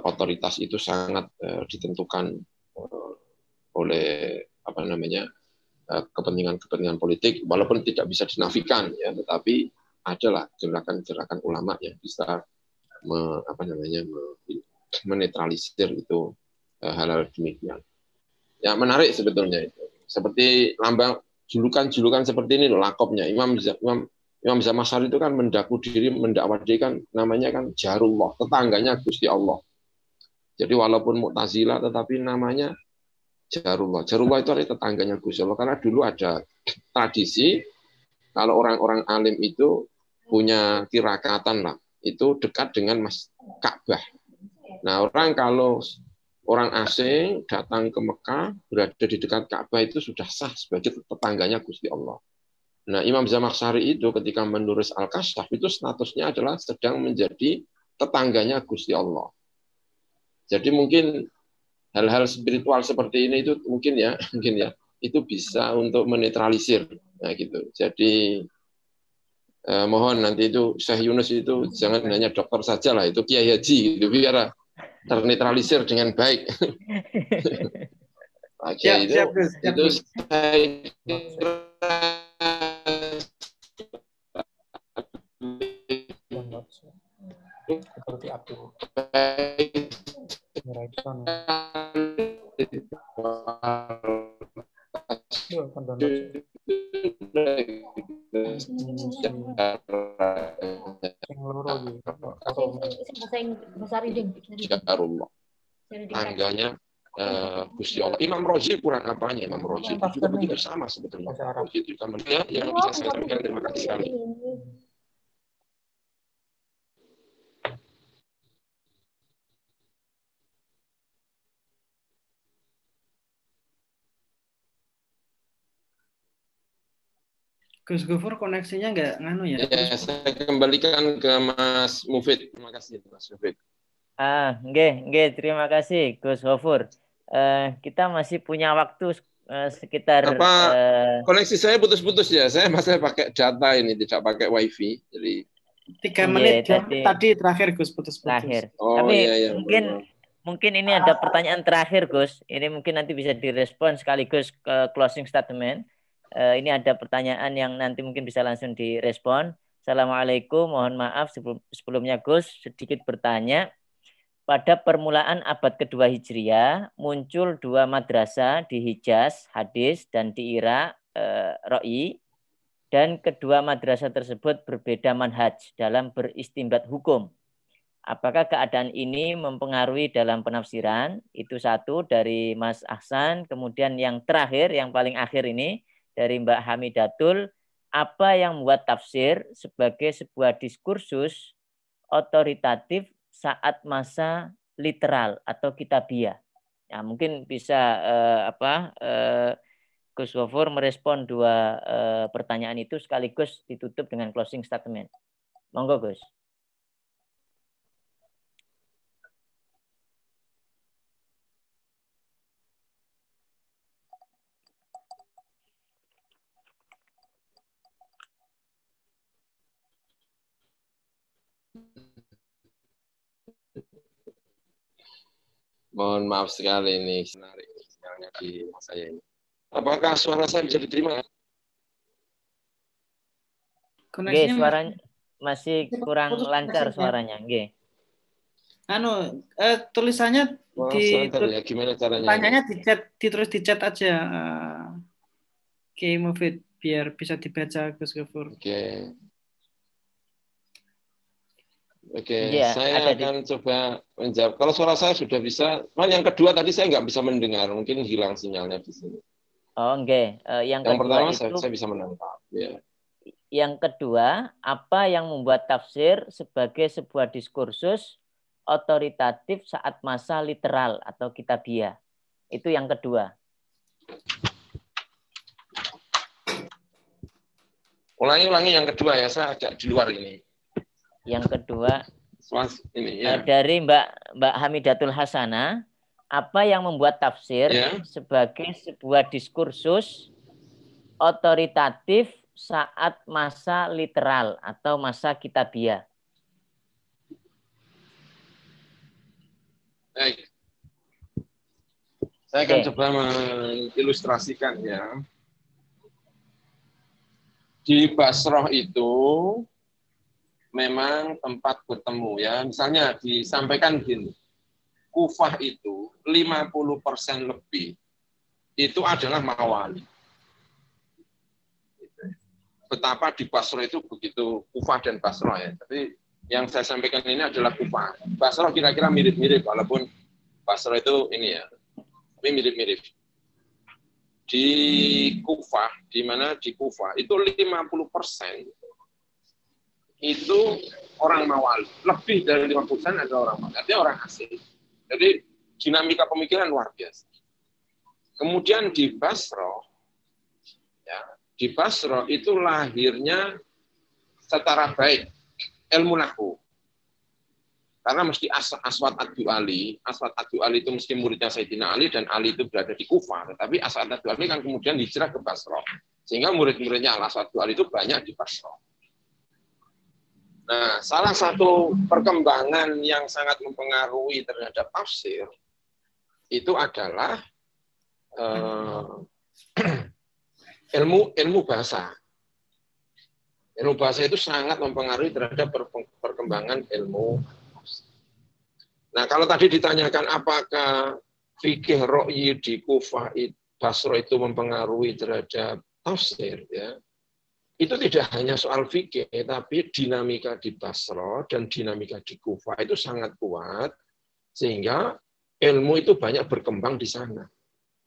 otoritas itu sangat ditentukan oleh apa namanya eh, kepentingan-kepentingan politik walaupun tidak bisa dinafikan ya tetapi adalah gerakan-gerakan ulama yang bisa me, apa namanya menetralisir itu eh, hal-hal demikian ya menarik sebetulnya itu seperti lambang julukan-julukan seperti ini loh lakopnya Imam Imam Imam Sari itu kan mendaku diri, mendakwa diri kan namanya kan Jarullah, tetangganya Gusti Allah. Jadi walaupun mutazila tetapi namanya Jarullah. Jarullah itu adalah tetangganya Gus Allah karena dulu ada tradisi kalau orang-orang alim itu punya tirakatan lah, itu dekat dengan Mas Ka'bah. Nah, orang kalau orang asing datang ke Mekah berada di dekat Ka'bah itu sudah sah sebagai tetangganya Gusti Allah. Nah, Imam Zamakhsyari itu ketika menulis Al-Kasyaf itu statusnya adalah sedang menjadi tetangganya Gusti Allah. Jadi mungkin hal-hal spiritual seperti ini itu mungkin ya mungkin ya itu bisa untuk menetralisir nah gitu jadi eh, mohon nanti itu Syekh Yunus itu jangan hanya dokter saja lah itu Kiai Haji itu biar ternetralisir dengan baik Oke, nah, gitu. siap, itu, siap, siap, saya seperti Abdul. Iya, kan Tangganya eh, Gusti uh, Allah. Imam Rozi kurang apanya Imam Rozi itu iya, juga begitu sama sebetulnya. Rozi itu kan ya, yang bisa saya sampaikan terima kasih sekali. Iya, Gus Gofur koneksinya nggak nganu ya? Ya, saya kembalikan ke Mas Mufid. Terima kasih Mas Mufid. Ah, nge, nge, terima kasih Gus Gofur. Uh, eh, kita masih punya waktu uh, sekitar apa uh, koneksi saya putus-putus ya. Saya masih pakai data ini, tidak pakai wifi. Jadi tiga iya, menit yeah, tadi, tadi terakhir Gus putus-putus. Terakhir. Oh, Tapi iya, iya, mungkin benar. mungkin ini ada pertanyaan terakhir Gus. Ini mungkin nanti bisa direspon sekaligus ke closing statement Eh, ini ada pertanyaan yang nanti mungkin bisa langsung direspon. Assalamualaikum, mohon maaf sebelum, sebelumnya Gus sedikit bertanya. Pada permulaan abad kedua Hijriah muncul dua madrasah di Hijaz, Hadis, dan di Irak, eh, Ro'i. Dan kedua madrasah tersebut berbeda manhaj dalam beristimbat hukum. Apakah keadaan ini mempengaruhi dalam penafsiran? Itu satu dari Mas Ahsan. Kemudian yang terakhir, yang paling akhir ini, dari Mbak Hamidatul, apa yang membuat tafsir sebagai sebuah diskursus otoritatif saat masa literal atau kitabiah? Ya, mungkin bisa eh, apa eh, Gus Wafur merespon dua eh, pertanyaan itu sekaligus ditutup dengan closing statement. Monggo Gus. Mohon maaf sekali ini menarik sinyalnya di saya ini. Apakah suara saya bisa diterima? Oke, suaranya masih kurang lancar suaranya, G. Anu, eh, tulisannya oh, di sebentar, ya. gimana caranya? Tanyanya di chat, terus di chat aja. Uh, Oke, okay, move it biar bisa dibaca Gus Gafur. Oke. Okay. Oke, ya, saya akan di... coba menjawab. Kalau suara saya sudah bisa, Man, yang kedua tadi saya nggak bisa mendengar, mungkin hilang sinyalnya di sini. Oh, oke. Uh, eh, yang, yang pertama itu, saya, saya bisa menangkap. Yeah. Yang kedua, apa yang membuat tafsir sebagai sebuah diskursus otoritatif saat masa literal atau kitabiah? Itu yang kedua. Ulangi-ulangi yang kedua ya, saya ajak di luar ini. Yang kedua Mas, ini, eh, ya. dari Mbak Mbak Hamidatul Hasana, apa yang membuat tafsir ya. sebagai sebuah diskursus otoritatif saat masa literal atau masa kitabiah? Baik. Saya akan Oke. coba mengilustrasikan ya. Di Basroh itu memang tempat bertemu ya. Misalnya disampaikan gini, Kufah itu 50% lebih itu adalah mawali. Betapa di Basra itu begitu Kufah dan Basra ya. Tapi yang saya sampaikan ini adalah Kufah. Basra kira-kira mirip-mirip walaupun Basra itu ini ya. Tapi mirip-mirip. Di Kufah, di mana di Kufah itu 50% itu orang mawal. Lebih dari 50% adalah orang mawal. Artinya orang asing. Jadi dinamika pemikiran luar biasa. Kemudian di Basro, ya, di Basro itu lahirnya secara baik ilmu naku. Karena mesti as Aswad Adu Ali, Aswad Adu Ali itu mesti muridnya Sayyidina Ali, dan Ali itu berada di Kufa. Tetapi Aswad Adu Ali kan kemudian hijrah ke Basro. Sehingga murid-muridnya Aswad Adu Ali itu banyak di Basro. Nah, salah satu perkembangan yang sangat mempengaruhi terhadap tafsir itu adalah eh, ilmu ilmu bahasa. Ilmu bahasa itu sangat mempengaruhi terhadap perkembangan ilmu. Nah, kalau tadi ditanyakan apakah fikih ro'yi di Kufah Basro itu mempengaruhi terhadap tafsir, ya itu tidak hanya soal fikih, tapi dinamika di Basra dan dinamika di Kufa itu sangat kuat, sehingga ilmu itu banyak berkembang di sana.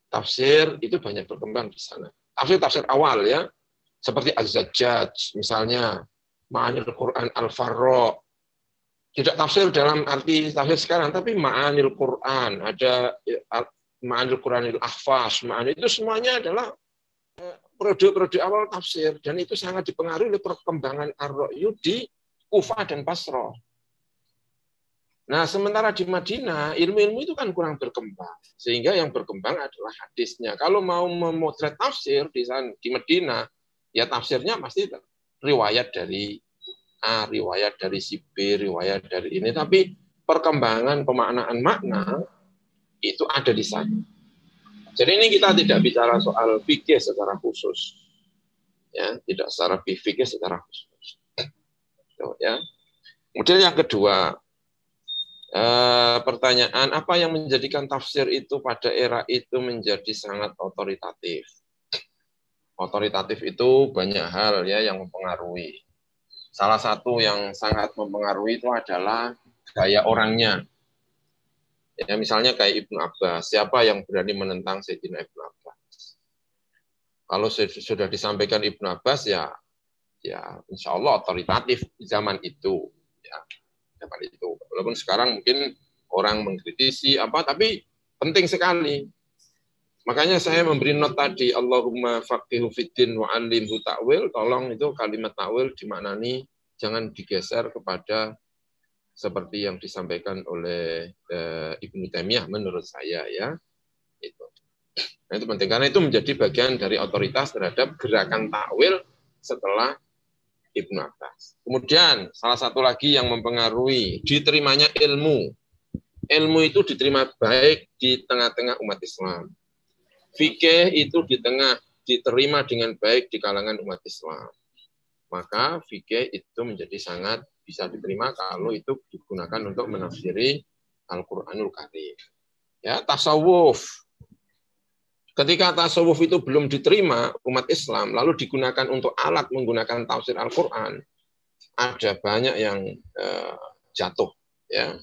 Tafsir itu banyak berkembang di sana. Tafsir-tafsir awal ya, seperti Az-Zajjaj misalnya, Ma'anil Quran Al-Farra. Tidak tafsir dalam arti tafsir sekarang, tapi Ma'anil Quran, ada eh, Ma'anil Quranil Ahfaz, Ma'anil itu semuanya adalah periode-periode awal tafsir dan itu sangat dipengaruhi oleh perkembangan Ar-Ra'yu di Kufah dan Basra. Nah, sementara di Madinah, ilmu-ilmu itu kan kurang berkembang. Sehingga yang berkembang adalah hadisnya. Kalau mau memotret tafsir di sana, di Madinah, ya tafsirnya pasti riwayat dari A, riwayat dari si B, riwayat dari ini. Tapi perkembangan pemaknaan makna itu ada di sana. Jadi ini kita tidak bicara soal fikih secara khusus. Ya, tidak secara fikih secara khusus. So, ya. Kemudian yang kedua, e, pertanyaan apa yang menjadikan tafsir itu pada era itu menjadi sangat otoritatif? Otoritatif itu banyak hal ya yang mempengaruhi. Salah satu yang sangat mempengaruhi itu adalah gaya orangnya, Ya, misalnya kayak Ibnu Abbas, siapa yang berani menentang Sayyidina Ibnu Abbas? Kalau sudah disampaikan Ibnu Abbas ya ya insya Allah otoritatif di zaman itu ya zaman itu walaupun sekarang mungkin orang mengkritisi apa tapi penting sekali makanya saya memberi not tadi Allahumma faqihu fiddin wa alimhu ta'wil tolong itu kalimat ta'wil dimaknani jangan digeser kepada seperti yang disampaikan oleh uh, Ibnu Taimiyah menurut saya ya. Itu. Nah, itu penting karena itu menjadi bagian dari otoritas terhadap gerakan takwil setelah Ibnu Abbas. Kemudian salah satu lagi yang mempengaruhi diterimanya ilmu. Ilmu itu diterima baik di tengah-tengah umat Islam. Fikih itu di tengah diterima dengan baik di kalangan umat Islam. Maka fikih itu menjadi sangat bisa diterima kalau itu digunakan untuk menafsiri Al-Qur'anul Karim. Ya, tasawuf. Ketika tasawuf itu belum diterima umat Islam lalu digunakan untuk alat menggunakan tafsir Al-Qur'an, ada banyak yang eh, jatuh ya.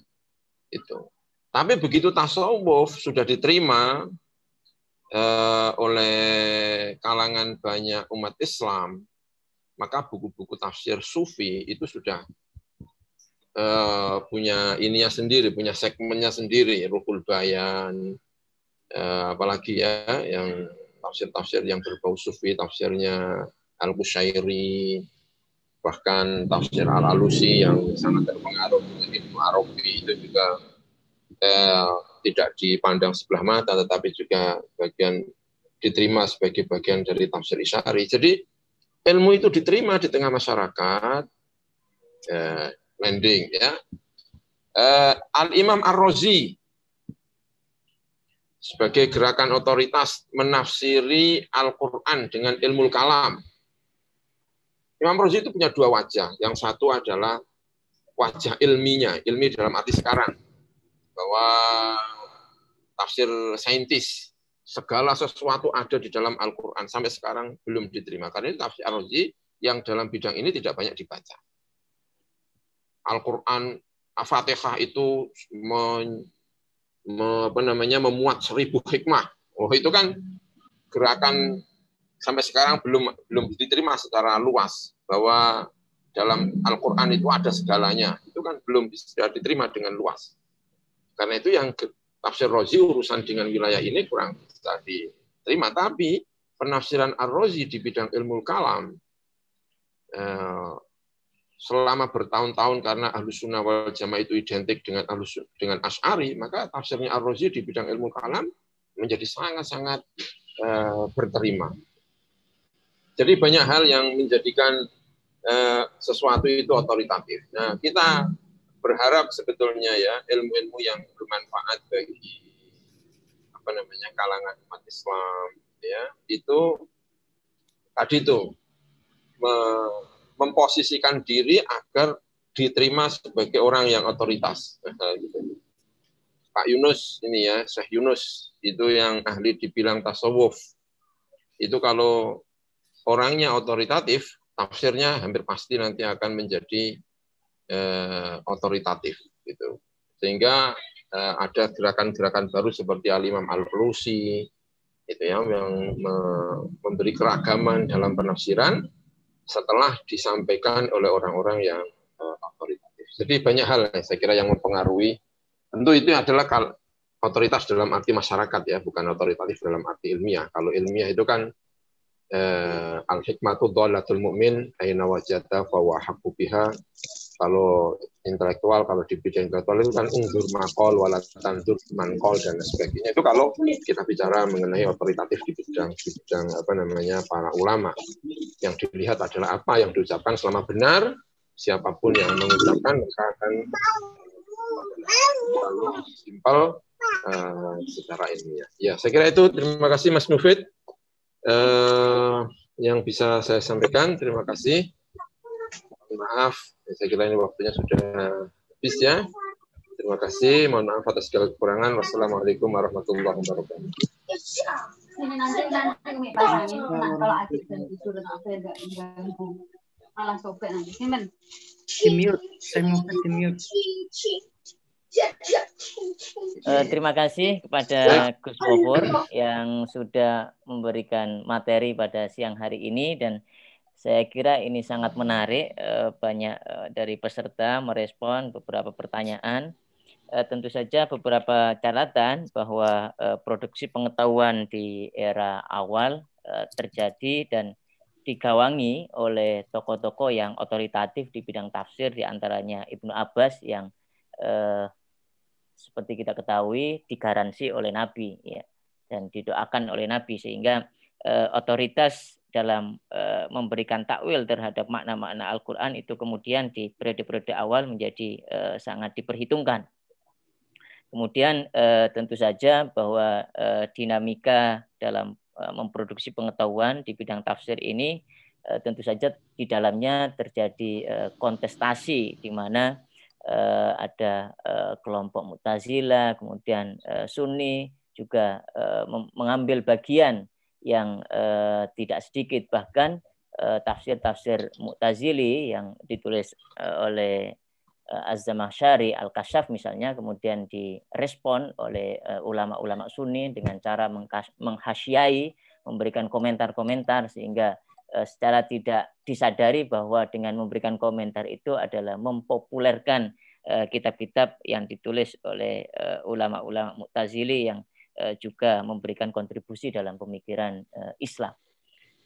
Itu. Tapi begitu tasawuf sudah diterima eh, oleh kalangan banyak umat Islam, maka buku-buku tafsir sufi itu sudah uh, punya ininya sendiri, punya segmennya sendiri, Ruhul Bayan, uh, apalagi ya yang tafsir-tafsir yang berbau sufi, tafsirnya Al-Qushairi, bahkan tafsir Al-Alusi yang sangat terpengaruh dengan Ibnu Arabi itu juga eh, tidak dipandang sebelah mata, tetapi juga bagian diterima sebagai bagian dari tafsir Isyari. Jadi ilmu itu diterima di tengah masyarakat, eh, Mending ya. Uh, eh, Al Imam Ar Razi sebagai gerakan otoritas menafsiri Al-Quran dengan ilmu kalam. Imam Razi itu punya dua wajah. Yang satu adalah wajah ilminya, ilmi dalam arti sekarang. Bahwa tafsir saintis, segala sesuatu ada di dalam Al-Quran. Sampai sekarang belum diterima. Karena ini tafsir Al-Razi yang dalam bidang ini tidak banyak dibaca. Al-Quran Al-Fatihah itu me, me, apa namanya, memuat seribu hikmah. Oh itu kan gerakan sampai sekarang belum belum diterima secara luas bahwa dalam Al-Quran itu ada segalanya. Itu kan belum bisa diterima dengan luas. Karena itu yang tafsir Rozi urusan dengan wilayah ini kurang bisa diterima. Tapi penafsiran Ar-Rozi di bidang ilmu kalam eh, selama bertahun-tahun karena ahlus sunnah wal jamaah itu identik dengan ahlus dengan asyari maka tafsirnya ar rozi di bidang ilmu kalam menjadi sangat-sangat uh, berterima jadi banyak hal yang menjadikan uh, sesuatu itu otoritatif nah kita berharap sebetulnya ya ilmu-ilmu yang bermanfaat bagi apa namanya kalangan umat Islam ya itu tadi itu memposisikan diri agar diterima sebagai orang yang otoritas. Nah, gitu. Pak Yunus ini ya, Syekh Yunus itu yang ahli dibilang tasawuf. Itu kalau orangnya otoritatif, tafsirnya hampir pasti nanti akan menjadi eh, otoritatif gitu. Sehingga eh, ada gerakan-gerakan baru seperti Al-Imam Al-Rusi itu ya yang memberi keragaman dalam penafsiran setelah disampaikan oleh orang-orang yang uh, otoritatif. Jadi banyak hal yang saya kira yang mempengaruhi. Tentu itu adalah kal otoritas dalam arti masyarakat ya, bukan otoritatif dalam arti ilmiah. Kalau ilmiah itu kan uh, al-hikmatu dhalatul mu'min aina wajata fa wa biha kalau intelektual kalau di bidang intelektual itu kan undur makol walat tur mankol dan sebagainya itu kalau kita bicara mengenai otoritatif di bidang di bidang apa namanya para ulama yang dilihat adalah apa yang diucapkan selama benar siapapun yang mengucapkan maka akan simpel uh, secara ilmiah. Ya, saya kira itu. Terima kasih Mas Mufid uh, eh, yang bisa saya sampaikan. Terima kasih maaf. Saya kira ini waktunya sudah habis ya. Terima kasih. Mohon maaf atas segala kekurangan. Wassalamualaikum warahmatullahi wabarakatuh. Eh, terima kasih kepada Gus Bobor yang sudah memberikan materi pada siang hari ini dan saya kira ini sangat menarik, eh, banyak eh, dari peserta merespon beberapa pertanyaan. Eh, tentu saja beberapa catatan bahwa produksi pengetahuan di era awal terjadi dan digawangi oleh tokoh-tokoh yang otoritatif di bidang tafsir, diantaranya Ibnu Abbas yang seperti kita ketahui digaransi oleh Nabi ya, dan didoakan oleh Nabi sehingga otoritas dalam eh, memberikan takwil terhadap makna-makna Al-Quran itu kemudian di periode-periode awal menjadi eh, sangat diperhitungkan. Kemudian eh, tentu saja bahwa dinamika dalam memproduksi pengetahuan di bidang tafsir ini tentu saja di dalamnya terjadi kontestasi di mana ada kelompok Mutazila, kemudian Sunni juga mengambil bagian yang eh, tidak sedikit bahkan eh, tafsir-tafsir eh, Mu'tazili yang ditulis eh, oleh eh, Az-Zamakhsyari Al-Kasyaf misalnya kemudian direspon oleh eh, ulama-ulama Sunni dengan cara menghasyai, memberikan komentar-komentar sehingga eh, secara tidak disadari bahwa dengan memberikan komentar itu adalah mempopulerkan kitab-kitab yang ditulis oleh ulama-ulama Mu'tazili yang Eh, juga memberikan kontribusi dalam pemikiran eh, Islam.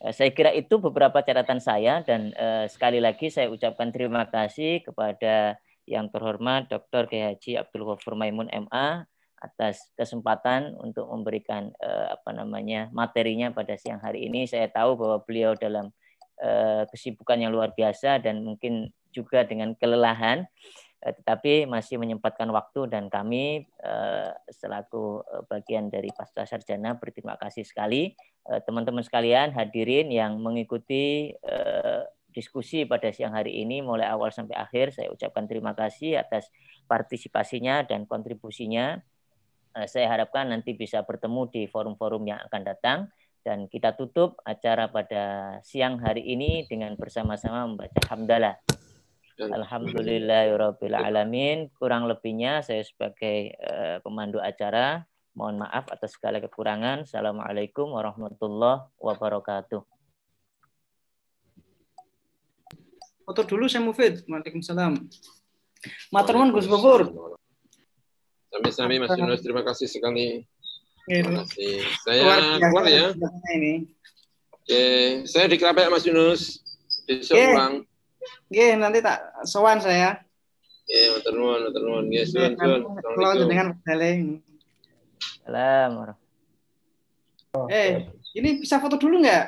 Eh, saya kira itu beberapa catatan saya dan sekali lagi saya ucapkan terima kasih kepada yang terhormat Dr. Kiai Abdul Ghafur Maimun MA atas kesempatan untuk memberikan apa namanya materinya pada siang hari ini. Saya tahu bahwa beliau dalam kesibukan yang luar biasa dan mungkin juga dengan kelelahan. Eh, tetapi masih menyempatkan waktu dan kami eh, selaku eh, bagian dari pasca sarjana berterima kasih sekali teman-teman sekalian hadirin yang mengikuti diskusi pada siang hari ini mulai awal sampai akhir saya ucapkan terima kasih atas partisipasinya dan kontribusinya saya harapkan nanti bisa bertemu di forum-forum yang akan datang dan kita tutup acara pada siang hari ini dengan bersama-sama membaca hamdalah Alhamdulillahirrahmanirrahim. Kurang lebihnya saya sebagai uh, pemandu acara. Mohon maaf atas segala kekurangan. Assalamualaikum warahmatullahi wabarakatuh. Foto dulu saya Mufid. Waalaikumsalam. Maturman Gus Bogor. Sami-sami Mas Yunus, terima kasih sekali. Terima kasih. Saya keluar ya. Oke, saya di Kerabat Mas Yunus. Besok pulang. Gih nanti tak sowan saya. Nggih, matur nuwun, matur nuwun. Nggih, sowan, sowan. Kalau dengan daling. Salam. Eh, ini bisa foto dulu nggak?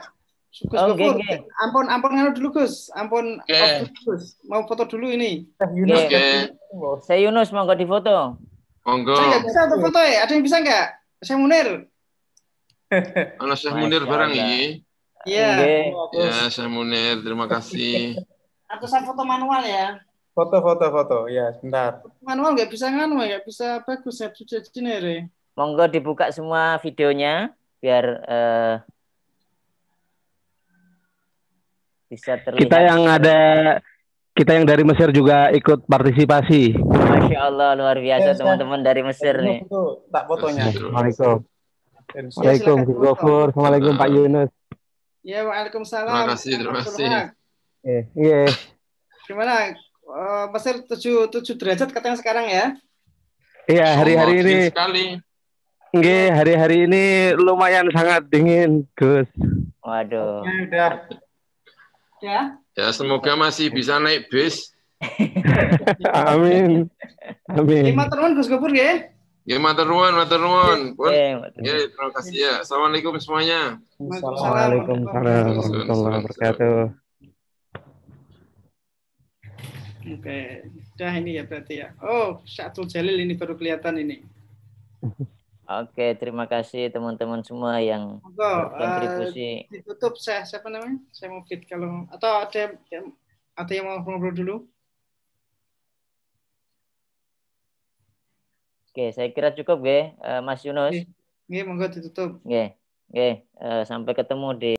Gus oh, okay, okay. Ampun, ampun ngono dulu Gus. Ampun, okay. Gus. Mau foto dulu ini. Oke. Okay. Saya Yunus monggo difoto. Monggo. Saya nggak bisa untuk foto ya. Ada yang bisa nggak? Saya Munir. Ana saya Munir barang iki. Iya. Ya, saya Munir. Terima kasih ratusan foto manual ya foto foto foto ya sebentar manual nggak bisa nganu ya bisa bagus ya bisa ya, cinere monggo dibuka semua videonya biar uh, bisa terlihat kita yang ada kita yang dari Mesir juga ikut partisipasi masya Allah luar biasa iya, iya. teman-teman dari Mesir nih itu, iya, tak fotonya Assalamualaikum Waalaikumsalam Assalamualaikum Pak Yunus Ya, Waalaikumsalam. Terima kasih, terima kasih. Iya. Yeah. Yeah. Gimana? Uh, tujuh 7 7 derajat katanya sekarang ya? Iya, yeah, hari-hari oh, ini. Sekali. Oke, hari-hari ini lumayan sangat dingin, Gus. Waduh. Ya, udah. Ya. Ya, semoga masih bisa naik bis. Amin. Amin. Lima terun Gus Gopur ya. Ya, matur nuwun, matur nuwun. Ya, terima kasih ya. Assalamualaikum semuanya. Assalamualaikum warahmatullahi wabarakatuh. Oke, udah ini ya berarti ya. Oh, satu Jalil ini baru kelihatan ini. Oke, terima kasih teman-teman semua yang kontribusi. Uh, eh, ditutup saya siapa namanya? Saya mau fit kalau atau ada atau ada yang mau ngobrol dulu? Oke, saya kira cukup, ya, Mas Yunus. Oke, monggo ditutup. Oke, eh, oke, sampai ketemu di